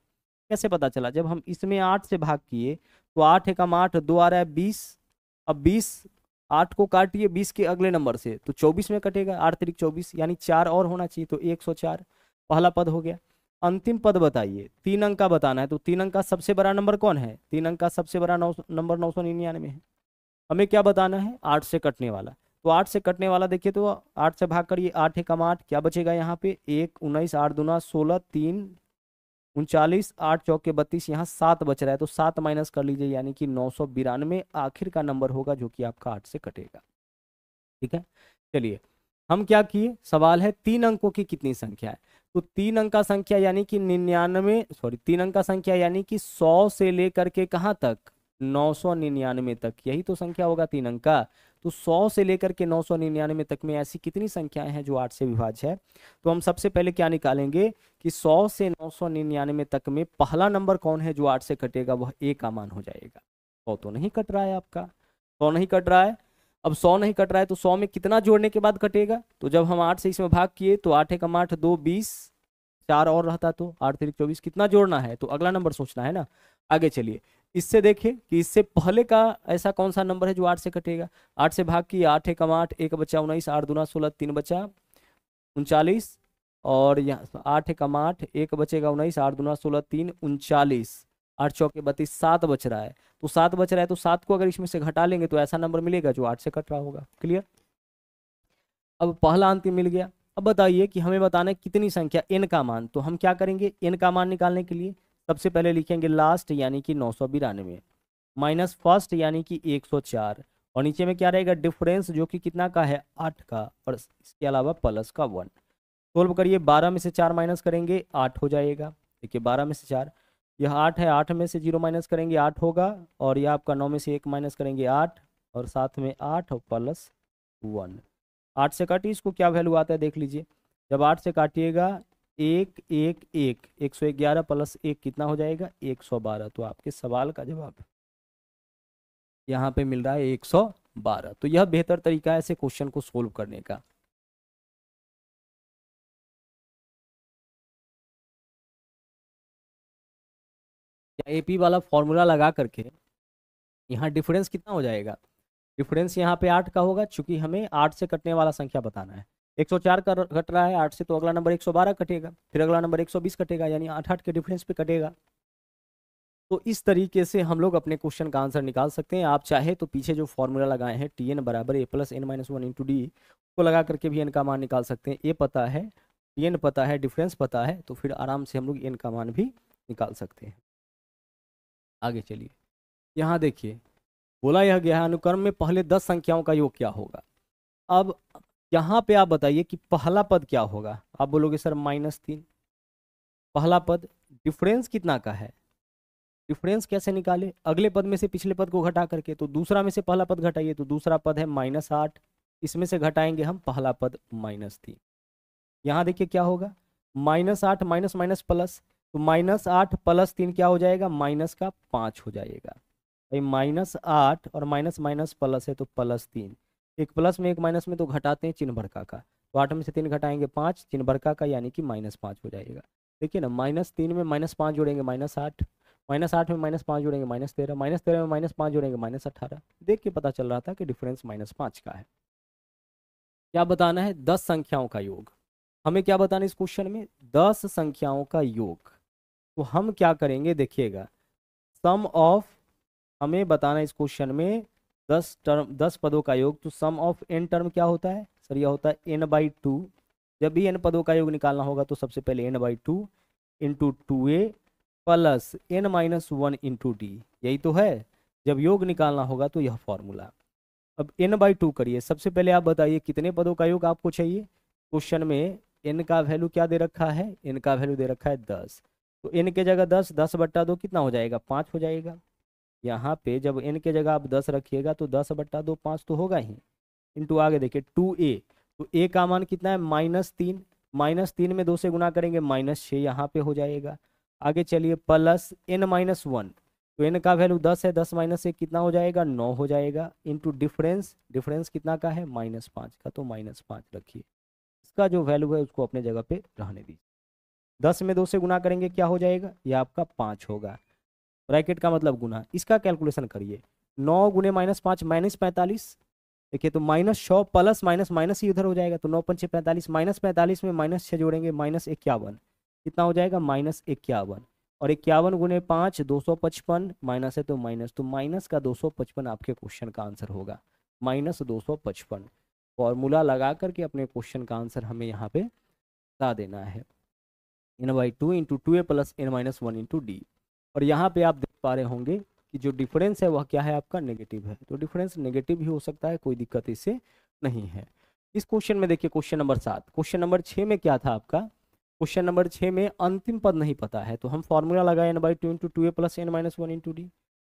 कैसे पता चला जब हम इसमें आठ से भाग किए तो आठ एक कम आठ दो आ रहा है बीस अब बीस आठ को काटिए बीस के अगले नंबर से तो चौबीस में कटेगा आठ तरीक चौबीस यानी चार और होना चाहिए तो एक सौ चार पहला पद हो गया अंतिम पद बताइए तीन अंक का बताना है तो तीन अंक का सबसे बड़ा नंबर कौन है तीन अंक का सबसे बड़ा नंबर नौ सौ निन्यानवे है हमें क्या बताना है आठ से कटने वाला तो आठ से कटने वाला देखिए तो आठ से भाग करिए आठ कम आठ क्या बचेगा यहाँ पे एक उन्नीस आठ दुना सोलह तीन उनचालीस आठ चौके बत्तीस यहाँ सात बच रहा है तो सात माइनस कर लीजिए यानी कि नौ सौ बिरानवे आखिर का नंबर होगा जो कि आपका आठ से कटेगा ठीक है चलिए हम क्या किए सवाल है तीन अंकों की कितनी संख्या है तो तीन अंक का संख्या यानी कि निन्यानवे सॉरी तीन अंक का संख्या यानी कि सौ से लेकर के कहाँ तक नौ सौ निन्यानवे तक यही तो संख्या होगा तीन अंक का तो 100 से लेकर के 999 तक में ऐसी कितनी संख्याएं हैं जो 8 से विभाज्य है तो हम सबसे पहले क्या निकालेंगे कि 100 से 999 तक में पहला नंबर कौन है जो 8 से कटेगा वह ए का मान हो जाएगा सौ तो नहीं कट रहा है आपका सौ नहीं कट रहा है अब सौ नहीं कट रहा है तो सौ में कितना जोड़ने के बाद कटेगा तो जब हम आठ से इसमें भाग किए तो आठ एक आठ दो बीस चार और रहता तो आठ तेरह चौबीस कितना जोड़ना है तो अगला नंबर सोचना है ना आगे चलिए इससे देखें कि इससे पहले का ऐसा कौन सा नंबर है जो आठ से कटेगा आठ से भाग की आठ एकम आठ एक बचा उन्नीस आठ दूना सोलह तीन बचा उनचालीस और यहाँ आठ एकम आठ एक बचेगा उन्नीस आठ दूना सोलह तीन उनचालीस आठ चौके बत्तीस सात बच रहा है तो सात बच रहा है तो सात को अगर इसमें से घटा लेंगे तो ऐसा नंबर मिलेगा जो आठ से कट रहा होगा क्लियर अब पहला अंत मिल गया अब बताइए कि हमें बताना है कितनी संख्या एन का मान तो हम क्या करेंगे एन का मान निकालने के लिए सबसे पहले लिखेंगे लास्ट यानी कि नौ सौ बिरानवे माइनस फर्स्ट यानी कि एक सौ चार और नीचे में क्या रहेगा डिफरेंस जो कि कितना का है आठ का और इसके अलावा प्लस का वन सोल्व करिए बारह में से चार माइनस करेंगे आठ हो जाएगा देखिए बारह में से चार यह आठ है आठ में से जीरो माइनस करेंगे आठ होगा और यह आपका नौ में से एक माइनस करेंगे आठ और साथ में आठ और प्लस वन आठ से काटिए इसको क्या वैल्यू आता है देख लीजिए जब आठ से काटिएगा एक एक एक एक सौ ग्यारह प्लस एक कितना हो जाएगा एक सौ बारह तो आपके सवाल का जवाब यहाँ पे मिल रहा है एक सौ बारह तो यह बेहतर तरीका है ऐसे क्वेश्चन को सोल्व करने का एपी वाला फॉर्मूला लगा करके यहाँ डिफरेंस कितना हो जाएगा डिफरेंस यहाँ पे आठ का होगा चूंकि हमें आठ से कटने वाला संख्या बताना है 104 का घट रहा है 8 से तो अगला नंबर 112 कटेगा फिर अगला नंबर 120 कटेगा यानी आठ आठ के डिफरेंस पे कटेगा तो इस तरीके से हम लोग अपने क्वेश्चन का आंसर निकाल सकते हैं आप चाहे तो पीछे जो फॉर्मूला लगाए हैं टी एन बराबर A plus N minus one into D उसको लगा करके भी एन का मान निकाल सकते हैं ए पता है टी एन पता है डिफरेंस पता है तो फिर आराम से हम लोग एन का मान भी निकाल सकते हैं आगे चलिए यहाँ देखिए बोला यह गया अनुक्रम में पहले दस संख्याओं का योग क्या होगा अब यहाँ पे आप बताइए कि पहला पद क्या होगा आप बोलोगे सर माइनस तीन पहला पद डिफरेंस कितना का है डिफरेंस कैसे निकाले अगले पद में से पिछले पद को घटा करके तो दूसरा में से पहला पद घटाइए तो दूसरा पद है माइनस आठ इसमें से घटाएंगे हम पहला पद माइनस तीन यहां देखिए क्या होगा माइनस आठ माइनस माइनस प्लस तो माइनस आठ प्लस तीन क्या हो जाएगा माइनस का पांच हो जाएगा भाई माइनस आठ और माइनस माइनस प्लस है तो प्लस तीन एक प्लस में एक माइनस में तो घटाते हैं चिन्ह बड़का का तो आठ में से तीन घटाएंगे पाँच चिन्ह बड़का का यानी कि माइनस पाँच हो जाएगा देखिए ना माइनस तीन में माइनस पाँच जोड़ेंगे माइनस आठ माइनस आठ में माइनस पाँच जोड़ेंगे माइनस तेरह माइनस तेरह में माइनस पाँच जोड़ेंगे माइनस अठारह देख के पता चल रहा था कि डिफरेंस माइनस पाँच का है क्या बताना है दस संख्याओं का योग हमें क्या बताना है इस क्वेश्चन में दस संख्याओं का योग तो हम क्या करेंगे देखिएगा सम ऑफ हमें बताना इस क्वेश्चन में दस टर्म दस पदों का योग तो सम ऑफ एन टर्म क्या होता है सर यह होता है एन बाई टू जब भी एन पदों का योग निकालना होगा तो सबसे पहले N by two into two A plus N minus one into D यही तो है जब योग निकालना होगा तो यह फॉर्मूला अब एन बाई टू करिए सबसे पहले आप बताइए कितने पदों का योग आपको चाहिए क्वेश्चन में एन का वैल्यू क्या दे रखा है एन का वैल्यू दे रखा है दस तो एन के जगह दस दस बट्टा दो कितना हो जाएगा पाँच हो जाएगा यहाँ पे जब एन के जगह आप दस रखिएगा तो दस बट्टा दो पाँच तो होगा ही इंटू आगे देखिए टू ए तो ए का मान कितना है माइनस तीन माइनस तीन में दो से गुना करेंगे माइनस छः यहाँ पे हो जाएगा आगे चलिए प्लस एन माइनस वन तो एन का वैल्यू दस है दस माइनस एक कितना हो जाएगा नौ हो जाएगा इंटू डिफरेंस डिफरेंस कितना का है माइनस पाँच का तो माइनस पाँच रखिए इसका जो वैल्यू है उसको अपने जगह पे रहने दीजिए दस में दो से गुना करेंगे क्या हो जाएगा यह आपका पाँच होगा ब्रैकेट का मतलब गुना इसका कैलकुलेशन करिए नौ गुने माइनस पाँच माइनस पैंतालीस देखिए तो माइनस छः प्लस माइनस माइनस ही उधर हो जाएगा तो नौ पंचे पैंतालीस माइनस पैंतालीस में माइनस छः जोड़ेंगे माइनस इक्यावन कितना हो जाएगा माइनस इक्यावन और इक्यावन गुने पाँच दो सौ पचपन माइनस है तो माइनस तो माइनस का दो सौ पचपन आपके क्वेश्चन का आंसर होगा माइनस दो सौ पचपन फॉर्मूला लगा करके अपने क्वेश्चन का आंसर हमें यहाँ पे बता देना है N by two into two A plus N minus one into D और यहाँ पे आप देख पा रहे होंगे कि जो डिफरेंस है वह क्या है आपका नेगेटिव है तो डिफरेंस नेगेटिव ही हो सकता है कोई दिक्कत इससे नहीं है इस क्वेश्चन में देखिए क्वेश्चन नंबर सात क्वेश्चन नंबर छः में क्या था आपका क्वेश्चन नंबर छः में अंतिम पद नहीं पता है तो हम फॉर्मूला लगाए N by two into two A plus N minus one into D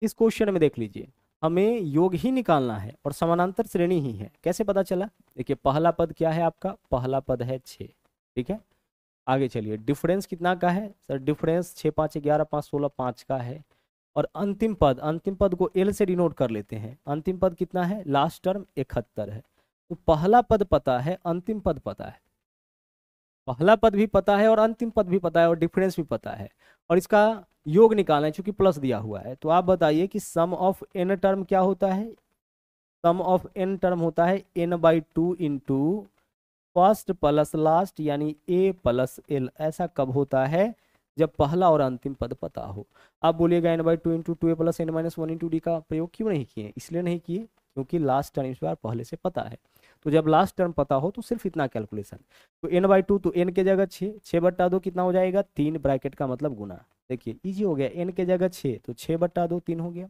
इस क्वेश्चन में देख लीजिए हमें योग ही निकालना है और समानांतर श्रेणी ही है कैसे पता चला देखिए पहला पद क्या है आपका पहला पद है छः ठीक है आगे चलिए डिफरेंस कितना का है सर डिफरेंस छः पाँच ग्यारह पाँच सोलह पाँच का है और अंतिम पद अंतिम पद को एल से डिनोट कर लेते हैं अंतिम पद कितना है लास्ट टर्म इकहत्तर है तो पहला पद पता है अंतिम पद पता है पहला पद भी पता है और अंतिम पद भी पता है और डिफरेंस भी पता है और इसका योग निकालना है चूंकि प्लस दिया हुआ है तो आप बताइए कि सम ऑफ एन टर्म क्या होता है सम ऑफ एन टर्म होता है N by two into first plus last यानी ए प्लस एल ऐसा कब होता है जब पहला और अंतिम पद पता हो आप बोलिएगा N by two into two A plus N minus one into D का प्रयोग क्यों नहीं किए इसलिए नहीं किए क्योंकि लास्ट टर्म इस बार पहले से पता है तो जब लास्ट टर्म पता हो तो सिर्फ इतना कैलकुलेशन तो एन बाई टू तो एन के जगह छः छः बट्टा दो कितना हो जाएगा तीन ब्रैकेट का मतलब गुना देखिए इजी हो गया एन के जगह छः तो छः बट्टा दो तीन हो गया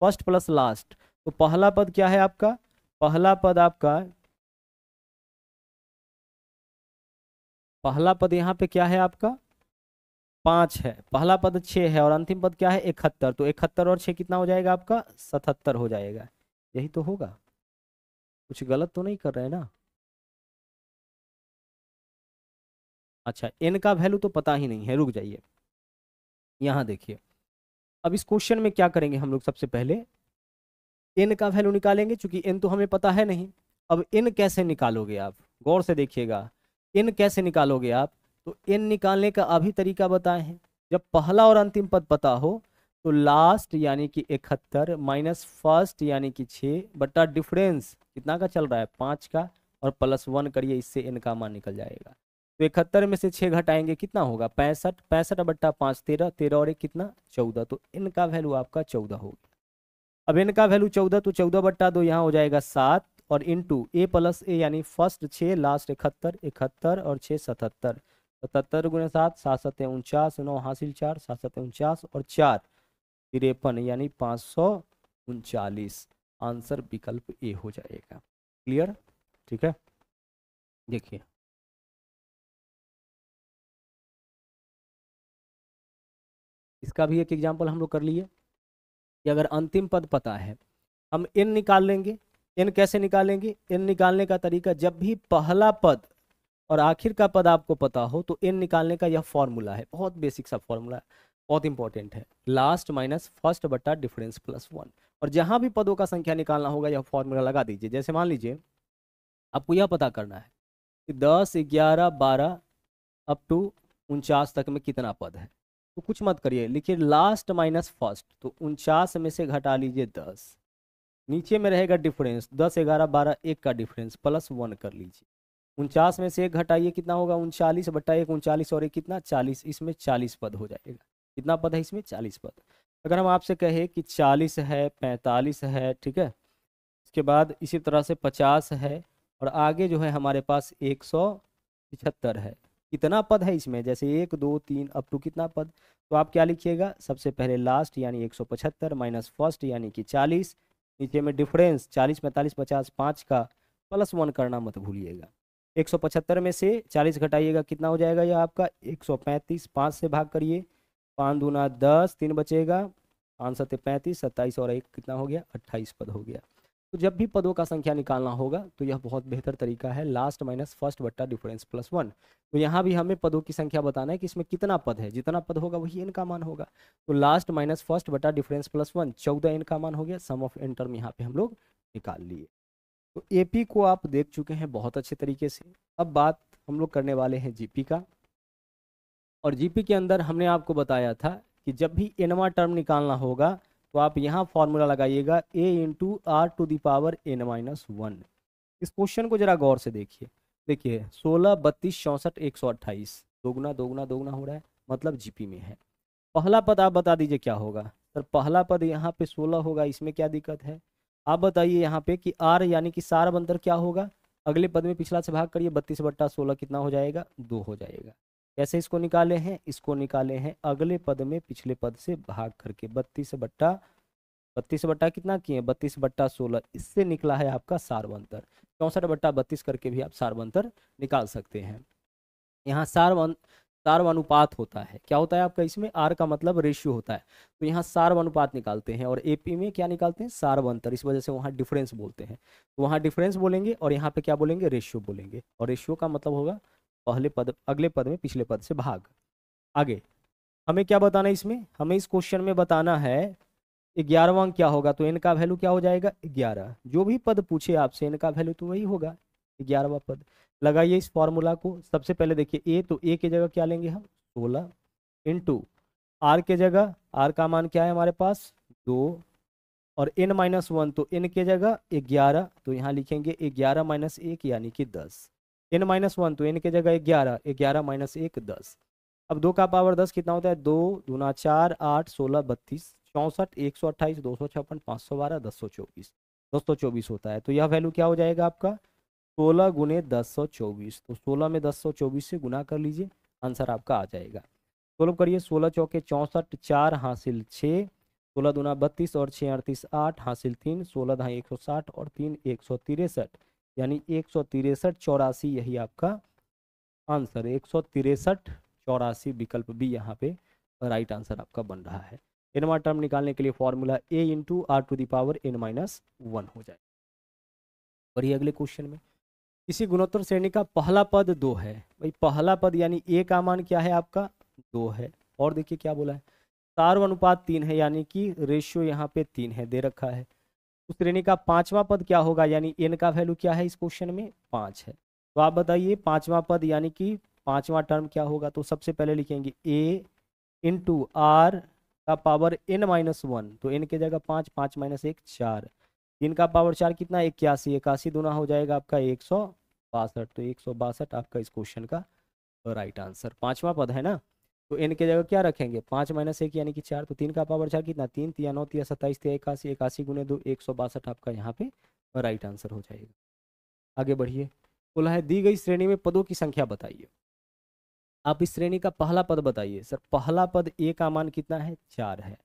फर्स्ट प्लस लास्ट तो पहला पद क्या है आपका पहला पद आपका पहला पद यहाँ पे क्या है आपका पाँच है पहला पद छः है और अंतिम पद क्या है इकहत्तर तो इकहत्तर और छः कितना हो जाएगा आपका सतहत्तर हो जाएगा यही तो होगा कुछ गलत तो नहीं कर रहे ना अच्छा एन का वैल्यू तो पता ही नहीं है रुक जाइए यहाँ देखिए अब इस क्वेश्चन में क्या करेंगे हम लोग सबसे पहले एन का वैल्यू निकालेंगे क्योंकि एन तो हमें पता है नहीं अब एन कैसे निकालोगे आप गौर से देखिएगा इन कैसे निकालोगे आप तो इन निकालने का अभी तरीका बताए हैं जब पहला और अंतिम पद पता हो तो लास्ट यानी कि इकहत्तर माइनस फर्स्ट यानी कि छः बटा डिफरेंस कितना का चल रहा है पाँच का और प्लस वन करिए इससे इनका का मान निकल जाएगा तो इकहत्तर में से छः घटाएंगे कितना होगा पैंसठ पैंसठ बट्टा पाँच तेरह तेरह और एक कितना चौदह तो इनका वैल्यू आपका चौदह होगा अब इनका वैल्यू चौदह तो चौदह बट्टा दो यहाँ हो जाएगा सात और इन टू ए प्लस ए यानी फर्स्ट छः लास्ट इकहत्तर इकहत्तर और छः सतहत्तर सतहत्तर गुने सात सात सत्य उनचास नौ हासिल चार सात सत्य उनचास और चार तिरपन यानी पाँच सौ उनचालीस आंसर विकल्प ए हो जाएगा क्लियर ठीक है देखिए इसका भी एक एग्जाम्पल हम लोग कर लिए कि अगर अंतिम पद पता है हम एन निकाल लेंगे इन कैसे निकालेंगे इन निकालने का तरीका जब भी पहला पद और आखिर का पद आपको पता हो तो इन निकालने का यह फॉर्मूला है बहुत बेसिक सा फॉर्मूला है बहुत इंपॉर्टेंट है लास्ट माइनस फर्स्ट बटा डिफरेंस प्लस वन और जहां भी पदों का संख्या निकालना होगा यह फॉर्मूला लगा दीजिए जैसे मान लीजिए आपको यह पता करना है कि दस ग्यारह बारह अप टू उनचास तक में कितना पद है तो कुछ मत करिए लिखिए लास्ट माइनस फर्स्ट तो उनचास में से घटा लीजिए दस नीचे में रहेगा डिफरेंस दस ग्यारह बारह एक का डिफरेंस प्लस वन कर लीजिए उनचास में से एक घटाइए कितना होगा उनचालीस बट्टा एक उनचालीस और एक कितना चालीस इसमें चालीस पद हो जाएगा कितना पद है इसमें चालीस पद अगर हम आपसे कहें कि चालीस है पैंतालीस है ठीक है इसके बाद इसी तरह से पचास है और आगे जो है हमारे पास एक सौ पिछहत्तर है कितना पद है इसमें जैसे एक दो तीन अप टू कितना पद तो आप क्या लिखिएगा सबसे पहले लास्ट यानी एक सौ पचहत्तर माइनस फर्स्ट यानी कि चालीस नीचे में डिफरेंस चालीस पैंतालीस पचास पाँच का प्लस वन करना मत भूलिएगा 175 में से 40 घटाइएगा कितना हो जाएगा यह आपका 135 पाँच से भाग करिए पाँच दूना दस तीन बचेगा पाँच सत्य पैंतीस सत्ताईस और एक कितना हो गया अट्ठाईस पद हो गया तो जब भी पदों का संख्या निकालना होगा तो यह बहुत बेहतर तरीका है लास्ट माइनस फर्स्ट बट्टा डिफरेंस प्लस वन तो यहाँ भी हमें पदों की संख्या बताना है कि इसमें कितना पद है जितना पद होगा वही एन का मान होगा तो लास्ट माइनस फर्स्ट बट्टा डिफरेंस प्लस वन चौदह एन का मान हो गया सम ऑफ एन टर्म यहाँ पे हम लोग निकाल लिए तो ए को आप देख चुके हैं बहुत अच्छे तरीके से अब बात हम लोग करने वाले हैं जी का और जी के अंदर हमने आपको बताया था कि जब भी एनवा टर्म निकालना होगा तो आप यहाँ फॉर्मूला लगाइएगा A into R to the power N minus one इस क्वेश्चन को जरा गौर से देखिए देखिए सोलह बत्तीस चौंसठ एक सौ अट्ठाईस दोगुना दोगुना दोगुना हो रहा है मतलब जीपी में है पहला पद आप बता दीजिए क्या होगा सर पहला पद यहाँ पे सोलह होगा इसमें क्या दिक्कत है आप बताइए यहाँ पे कि आर यानी कि सार बंदर क्या होगा अगले पद में पिछला से भाग करिए बत्तीस बट्टा सोलह कितना हो जाएगा दो हो जाएगा कैसे इसको निकाले हैं इसको निकाले हैं अगले पद में पिछले पद से भाग करके बत्तीस बट्टा बत्तीस बट्टा कितना किए बत्तीस बट्टा सोलह इससे निकला है आपका सार्वंतर चौंसठ बट्टा बत्तीस करके भी आप सार्वंतर निकाल सकते हैं यहाँ सार्वन अनुपात होता है क्या होता है आपका इसमें आर का मतलब रेशियो होता है तो यहाँ सार्व अनुपात निकालते हैं और एपी में क्या निकालते हैं सार्वंतर इस वजह से वहाँ डिफरेंस बोलते हैं तो वहाँ डिफरेंस बोलेंगे और यहाँ पे क्या बोलेंगे रेशियो बोलेंगे और रेशियो का मतलब होगा पहले पद अगले पद में पिछले पद से भाग आगे हमें क्या बताना है इसमें हमें इस क्वेश्चन में बताना है ग्यारहवा अंक क्या होगा तो एन का वैल्यू क्या हो जाएगा ग्यारह जो भी पद पूछे आपसे एन का वैल्यू तो वही होगा ग्यारहवा पद लगाइए इस फॉर्मूला को सबसे पहले देखिए ए तो ए के जगह क्या लेंगे हम सोलह इंटू आर के जगह आर का मान क्या है हमारे पास दो और एन माइनस वन तो एन के जगह ग्यारह तो यहाँ लिखेंगे ग्यारह माइनस एक यानी कि दस एन माइनस वन तो एन के जगह ग्यारह ग्यारह माइनस एक दस अब दो का पावर दस कितना होता है दो दूना चार आठ सोलह बत्तीस चौंसठ एक सौ अट्ठाईस दो सौ छप्पन पाँच सौ बारह दस सौ चौबीस दस सौ चौबीस होता है तो यह वैल्यू क्या हो जाएगा आपका सोलह गुने दस सौ चौबीस तो सोलह में दस सौ चौबीस से गुना कर लीजिए आंसर आपका आ जाएगा सोलह करिए सोलह चौके चौंसठ चार हासिल छः सोलह दूना बत्तीस और छः अड़तीस आठ हासिल तीन सोलह धाई एक सौ साठ और तीन एक सौ तिरसठ यानी एक सौ तिरसठ चौरासी यही आपका आंसर एक सौ तिरसठ चौरासी विकल्प भी यहाँ पे राइट आंसर आपका बन रहा है एनवा टर्म निकालने के लिए formula A into R to the power N minus one हो जाए ये अगले क्वेश्चन में इसी गुणोत्तर श्रेणी का पहला पद दो है भाई पहला पद यानी ए का मान क्या है आपका दो है और देखिए क्या बोला है सार्व अनुपात तीन है यानी कि रेशियो यहाँ पे तीन है दे रखा है उस श्रेणी का पांचवा पद क्या होगा यानी एन का वैल्यू क्या है इस क्वेश्चन में पांच है तो आप बताइए पांचवा पद यानी कि पांचवा टर्म क्या होगा तो सबसे पहले लिखेंगे ए इन टू आर का पावर एन माइनस वन तो एन के जगह पांच पांच माइनस एक चार तीन का पावर चार कितना इक्यासी इक्यासी दुना हो जाएगा आपका एक सौ बासठ तो एक सौ बासठ आपका इस क्वेश्चन का राइट आंसर पांचवा पद है ना तो एन के जगह क्या रखेंगे पाँच माइनस एक यानी कि चार तो तीन का पावर चार कितना तीन तीन नौ तीन सत्ताईस तीन इक्यासी इक्यासी गुने दो एक सौ बासठ आपका यहाँ पे राइट आंसर हो जाएगा आगे बढ़िए बोला है दी गई श्रेणी में पदों की संख्या बताइए आप इस श्रेणी का पहला पद बताइए सर पहला पद ए का मान कितना है चार है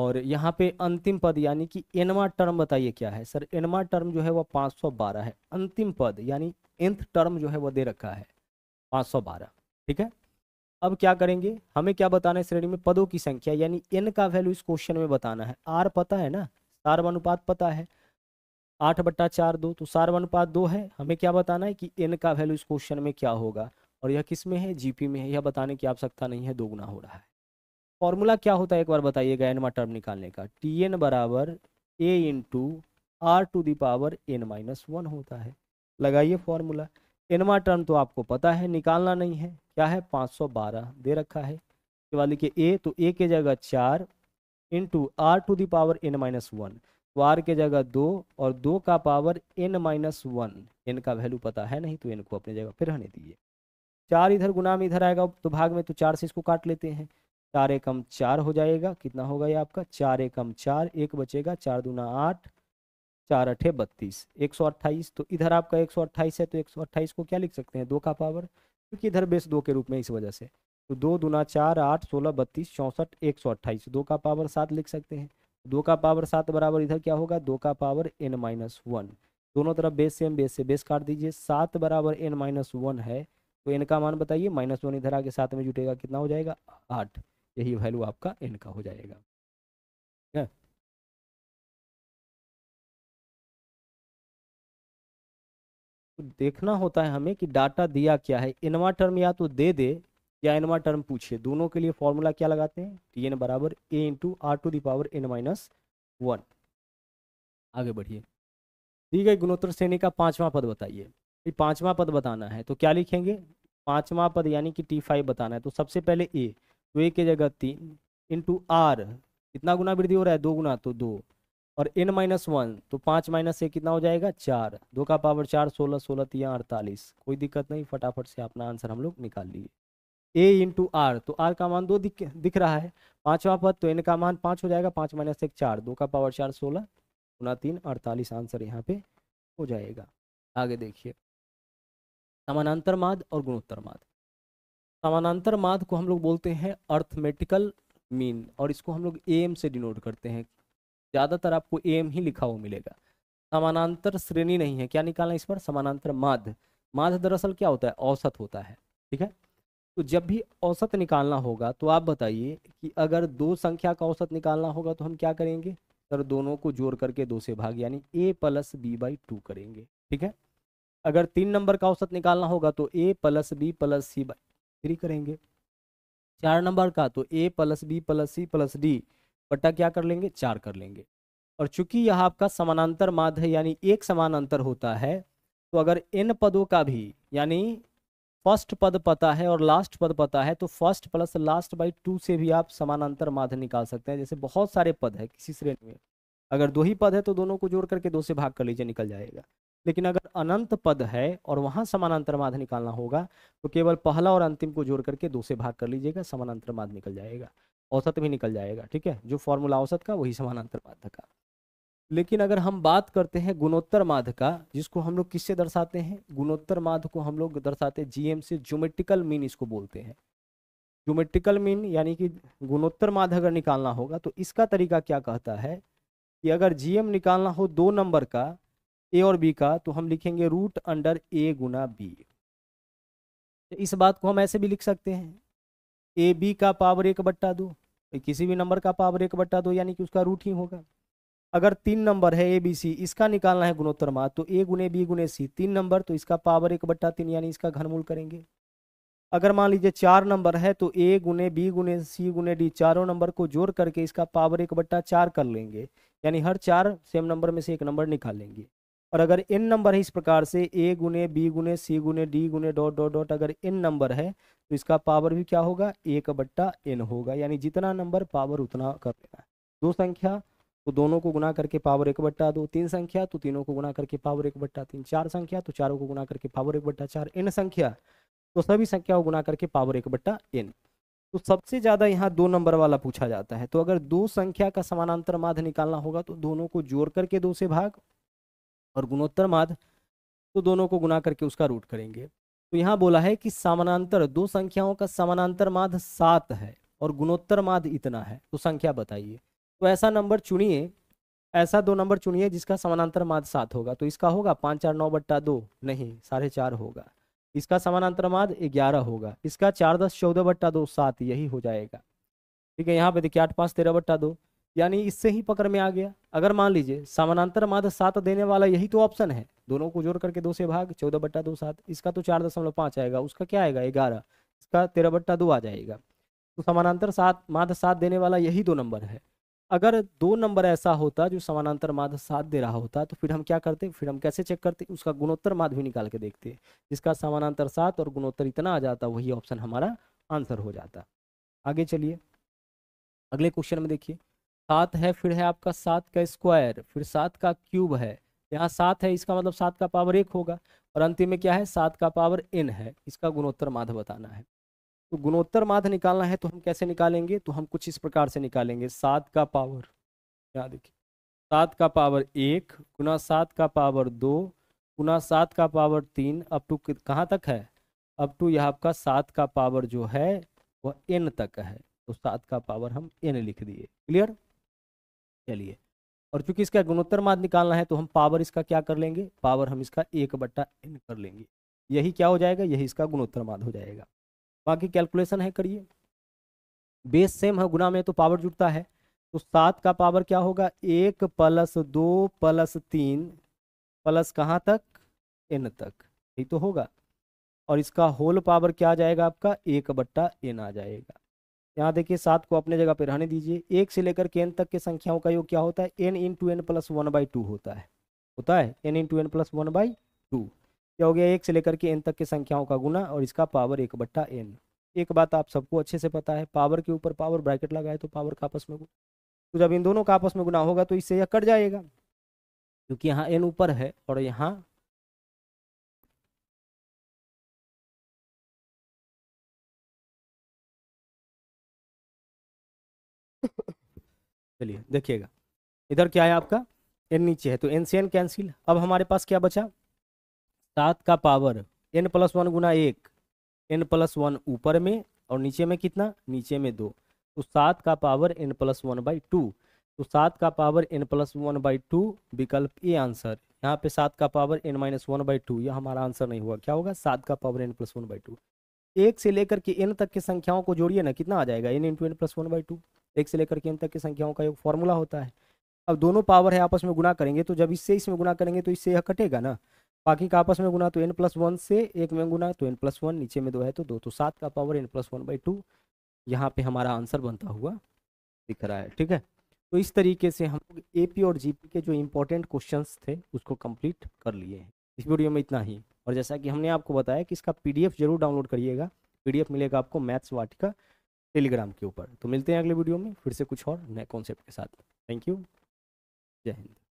और यहाँ पे अंतिम पद यानी कि एनवा टर्म बताइए क्या है सर एनवा टर्म जो है वह बारह है अंतिम पद यानी एंथ टर्म जो है वह दे रखा है बारह ठीक है अब क्या करेंगे हमें क्या बताना है श्रेणी में पदों की संख्या यानी एन का वैल्यू इस क्वेश्चन में बताना है आर पता है ना अनुपात पता है आठ बट्टा चार दो तो अनुपात दो है हमें क्या बताना है कि एन का वैल्यू इस क्वेश्चन में क्या होगा और यह किस में है जीपी में है यह बताने की आवश्यकता नहीं है दोगुना हो रहा है फॉर्मूला क्या होता है एक बार बताइएगा एनवा टर्म निकालने का टी एन बराबर A into R to the power N minus one होता है लगाइए फॉर्मूला इनवा टर्म तो आपको पता है निकालना नहीं है क्या है 512 दे रखा है के वाली के ए तो ए के जगह चार into R to the power N minus one तो आर के जगह दो और दो का power N minus one N का वैल्यू पता है नहीं तो एन को अपनी जगह फिर रहने दीजिए चार इधर गुना में इधर आएगा तो भाग में तो चार से इसको काट लेते हैं चार एकम चार हो जाएगा कितना होगा ये आपका चार एकम चार एक बचेगा चार दूना आठ चार अठे बत्तीस एक सौ अट्ठाईस तो इधर आपका एक सौ अट्ठाईस है तो एक सौ अट्ठाईस को क्या लिख सकते हैं दो का पावर क्योंकि इधर बेस दो के रूप में इस वजह से तो दो दुना चार आठ सोलह बत्तीस चौंसठ एक सौ अट्ठाईस तो दो का पावर सात लिख सकते हैं दो का पावर सात बराबर इधर क्या होगा दो का पावर एन माइनस वन दोनों तरफ बेस सेम बेस से बेस काट दीजिए सात बराबर एन माइनस वन है तो एन का मान बताइए माइनस वन इधर आके साथ में जुटेगा कितना हो जाएगा आठ यही वैल्यू आपका एन का हो जाएगा तो देखना होता है हमें कि डाटा दिया क्या है इनवा टर्म या तो दे दे या इनवा टर्म पूछे दोनों के लिए फॉर्मूला क्या लगाते हैं टी एन बराबर A into R to the power N minus one आगे बढ़िए दी गई गुणोत्तर श्रेणी का पांचवा पद बताइए पांचवा पद बताना है तो क्या लिखेंगे पांचवा पद यानी कि टी फाइव बताना है तो सबसे पहले ए तो ए के जगह तीन इंटू आर कितना गुना वृद्धि हो रहा है दो गुना तो दो और एन माइनस वन तो पाँच माइनस ए कितना हो जाएगा चार दो का पावर चार सोलह सोलह तीन अड़तालीस कोई दिक्कत नहीं फटाफट से अपना आंसर हम लोग निकाल लिए ए इंटू आर तो आर का मान दो दिख दिख रहा है पाँचवा पद तो एन का मान पाँच हो जाएगा पाँच माइनस एक चार दो का पावर चार सोलह गुना तीन अड़तालीस आंसर यहाँ पे हो जाएगा आगे देखिए समानांतर माद और गुणोत्तर माध समानांतर माद को हम लोग बोलते हैं अर्थमेटिकल मीन और इसको हम लोग एम से डिनोट करते हैं ज़्यादातर आपको एम ही लिखा हुआ मिलेगा समानांतर श्रेणी नहीं है क्या निकालना इस पर समानांतर माध्य माध्य दरअसल क्या होता है औसत होता है ठीक है तो जब भी औसत निकालना होगा तो आप बताइए कि अगर दो संख्या का औसत निकालना होगा तो हम क्या करेंगे सर दोनों को जोड़ करके दो से भाग यानी a plus B by two करेंगे ठीक है अगर तीन नंबर का औसत निकालना होगा तो a plus B plus C by three करेंगे चार नंबर का तो a plus B plus C plus D बट्टा क्या कर लेंगे चार कर लेंगे और चूंकि यह आपका समानांतर माध्य है यानी एक अंतर होता है तो अगर इन पदों का भी यानी फर्स्ट पद पता है और लास्ट पद पता है तो first plus last by two से भी आप समानांतर माध्य निकाल सकते हैं जैसे बहुत सारे पद है किसी श्रेणी में अगर दो ही पद है तो दोनों को जोड़ करके दो से भाग कर लीजिए निकल जाएगा लेकिन अगर अनंत पद है और वहां समानांतर माध्य निकालना होगा तो केवल पहला और अंतिम को जोड़ करके दो से भाग कर लीजिएगा समानांतर माध्य निकल जाएगा औसत भी निकल जाएगा ठीक है जो फॉर्मूला औसत का वही समानांतर माध्य का लेकिन अगर हम बात करते हैं गुणोत्तर माध्य का जिसको हम लोग किससे दर्शाते हैं गुणोत्तर माध्य को हम लोग दर्शाते हैं जीएम से ज्योमेट्रिकल मीन इसको बोलते हैं ज्योमेट्रिकल मीन यानी कि गुणोत्तर माध्य अगर निकालना होगा तो इसका तरीका क्या कहता है कि अगर जीएम निकालना हो दो नंबर का ए और बी का तो हम लिखेंगे रूट अंडर ए गुना बी तो इस बात को हम ऐसे भी लिख सकते हैं ए बी का पावर एक बट्टा दो तो किसी भी नंबर का पावर एक बट्टा दो यानी कि उसका रूट ही होगा अगर तीन नंबर है ए बी सी इसका निकालना है गुणोत्तर मान तो ए गुने बी गुने सी तीन नंबर तो इसका पावर एक बट्टा तीन यानी इसका घनमूल करेंगे अगर मान लीजिए चार नंबर है तो ए गुने बी गुने सी गुने डी चारों नंबर को जोड़ करके इसका पावर एक बट्टा चार कर लेंगे यानी हर चार सेम नंबर में से एक नंबर निकाल लेंगे और अगर एन नंबर है इस प्रकार से ए गुने बी गुने सी गुने डी गुने डॉट डॉट डॉट अगर एन नंबर है तो इसका पावर भी क्या होगा ए का बट्टा एन होगा यानी जितना नंबर पावर उतना कर लेना है दो संख्या तो दोनों को गुना करके पावर एक बट्टा दो तीन संख्या तो तीनों को गुना करके पावर एक बट्टा तीन चार संख्या तो चारों को गुना करके पावर एक बट्टा चार एन संख्या तो सभी संख्या को गुना करके पावर एक बट्टा एन तो सबसे ज़्यादा यहाँ दो नंबर वाला पूछा जाता है तो अगर दो संख्या का समानांतर माध्य निकालना होगा तो दोनों को जोड़ करके दो से भाग और गुणोत्तर माध तो दोनों को गुना करके उसका रूट करेंगे तो यहाँ बोला है कि समानांतर दो संख्याओं का समानांतर माध सात है और गुणोत्तर माध इतना है तो संख्या बताइए तो ऐसा नंबर चुनिए ऐसा दो नंबर चुनिए जिसका समानांतर माध सात होगा तो इसका होगा पाँच चार नौ बट्टा दो नहीं साढ़े चार होगा इसका समानांतर माध ग्यारह होगा इसका चार दस चौदह बट्टा दो सात यही हो जाएगा ठीक है यहाँ पे देखिए आठ पाँच तेरह बट्टा दो यानी इससे ही पकड़ में आ गया अगर मान लीजिए समानांतर माध्य सात देने वाला यही तो ऑप्शन है दोनों को जोड़ करके दो से भाग चौदह बट्टा दो सात इसका तो चार दशमलव पाँच आएगा उसका क्या आएगा ग्यारह इसका तेरह बट्टा दो आ जाएगा तो समानांतर सात माध सात देने वाला यही दो नंबर है अगर दो नंबर ऐसा होता जो समानांतर माध सात दे रहा होता तो फिर हम क्या करते फिर हम कैसे चेक करते उसका गुणोत्तर माध भी निकाल के देखते जिसका समानांतर सात और गुणोत्तर इतना आ जाता वही ऑप्शन हमारा आंसर हो जाता आगे चलिए अगले क्वेश्चन में देखिए सात है फिर है आपका सात का स्क्वायर फिर सात का क्यूब है यहाँ सात है इसका मतलब सात का पावर एक होगा और अंतिम में क्या है सात का पावर एन है इसका गुणोत्तर माध बताना है तो गुणोत्तर माध निकालना है तो हम कैसे निकालेंगे तो हम कुछ इस प्रकार से निकालेंगे सात का पावर यहाँ देखिए सात का पावर एक गुना सात का पावर दो गुना सात का पावर तीन अप टू कहाँ तक है अप टू यह आपका सात का पावर जो है वह एन तक है तो सात का पावर हम एन लिख दिए क्लियर चलिए और चूंकि इसका गुणोत्तर माद निकालना है तो हम पावर इसका क्या कर लेंगे पावर हम इसका एक बट्टा एन कर लेंगे यही क्या हो जाएगा यही इसका गुणोत्तर माद हो जाएगा बाकी कैलकुलेशन है करिए बेस सेम है गुना में तो पावर जुटता है तो सात का पावर क्या होगा एक प्लस दो प्लस तीन प्लस कहाँ तक एन तक यही तो होगा और इसका होल पावर क्या आ जाएगा आपका एक बट्टा एन आ जाएगा यहाँ देखिए सात को अपने जगह पे रहने दीजिए एक से लेकर के एन तक के संख्याओं का योग क्या होता है N into N plus one by two होता है होता है N into N plus one by two क्या हो गया एक से लेकर के एन तक के संख्याओं का गुना और इसका पावर एक बट्टा एन एक बात आप सबको अच्छे से पता है पावर के ऊपर पावर ब्रैकेट लगाए तो पावर का आपस में गुना तो जब इन दोनों का आपस में गुना होगा तो इससे यह कट जाएगा क्योंकि यहाँ एन ऊपर है और यहाँ चलिए देखिएगा इधर क्या है आपका एन नीचे है तो एन से एन कैंसिल अब हमारे पास क्या बचा सात का पावर एन प्लस वन गुना एक एन प्लस वन ऊपर में और नीचे में कितना नीचे में दो तो सात का power N plus one by two तो सात का power N plus one by two विकल्प ए आंसर यहाँ पे सात का power N minus one by two यह हमारा आंसर नहीं हुआ क्या होगा सात का power N plus one by two एक से लेकर के एन तक की संख्याओं को जोड़िए ना कितना आ जाएगा N into N plus one by two एक से लेकर के एम तक की संख्याओं का एक फॉर्मूला होता है अब दोनों पावर है आपस में गुना करेंगे तो जब इससे इसमें गुना करेंगे तो इससे यह कटेगा ना बाकी का आपस में गुना तो एन प्लस वन से एक में गुना तो एन प्लस वन नीचे में दो है तो दो तो सात का power N plus one by two यहाँ पे हमारा आंसर बनता हुआ दिख रहा है ठीक है तो इस तरीके से हम लोग ए पी और जी पी के जो इम्पोर्टेंट क्वेश्चन थे उसको कम्प्लीट कर लिए हैं इस वीडियो में इतना ही और जैसा कि हमने आपको बताया कि इसका पी जरूर डाउनलोड करिएगा पी मिलेगा आपको मैथ्स वाटिका टेलीग्राम के ऊपर तो मिलते हैं अगले वीडियो में फिर से कुछ और नए कॉन्सेप्ट के साथ थैंक यू जय हिंद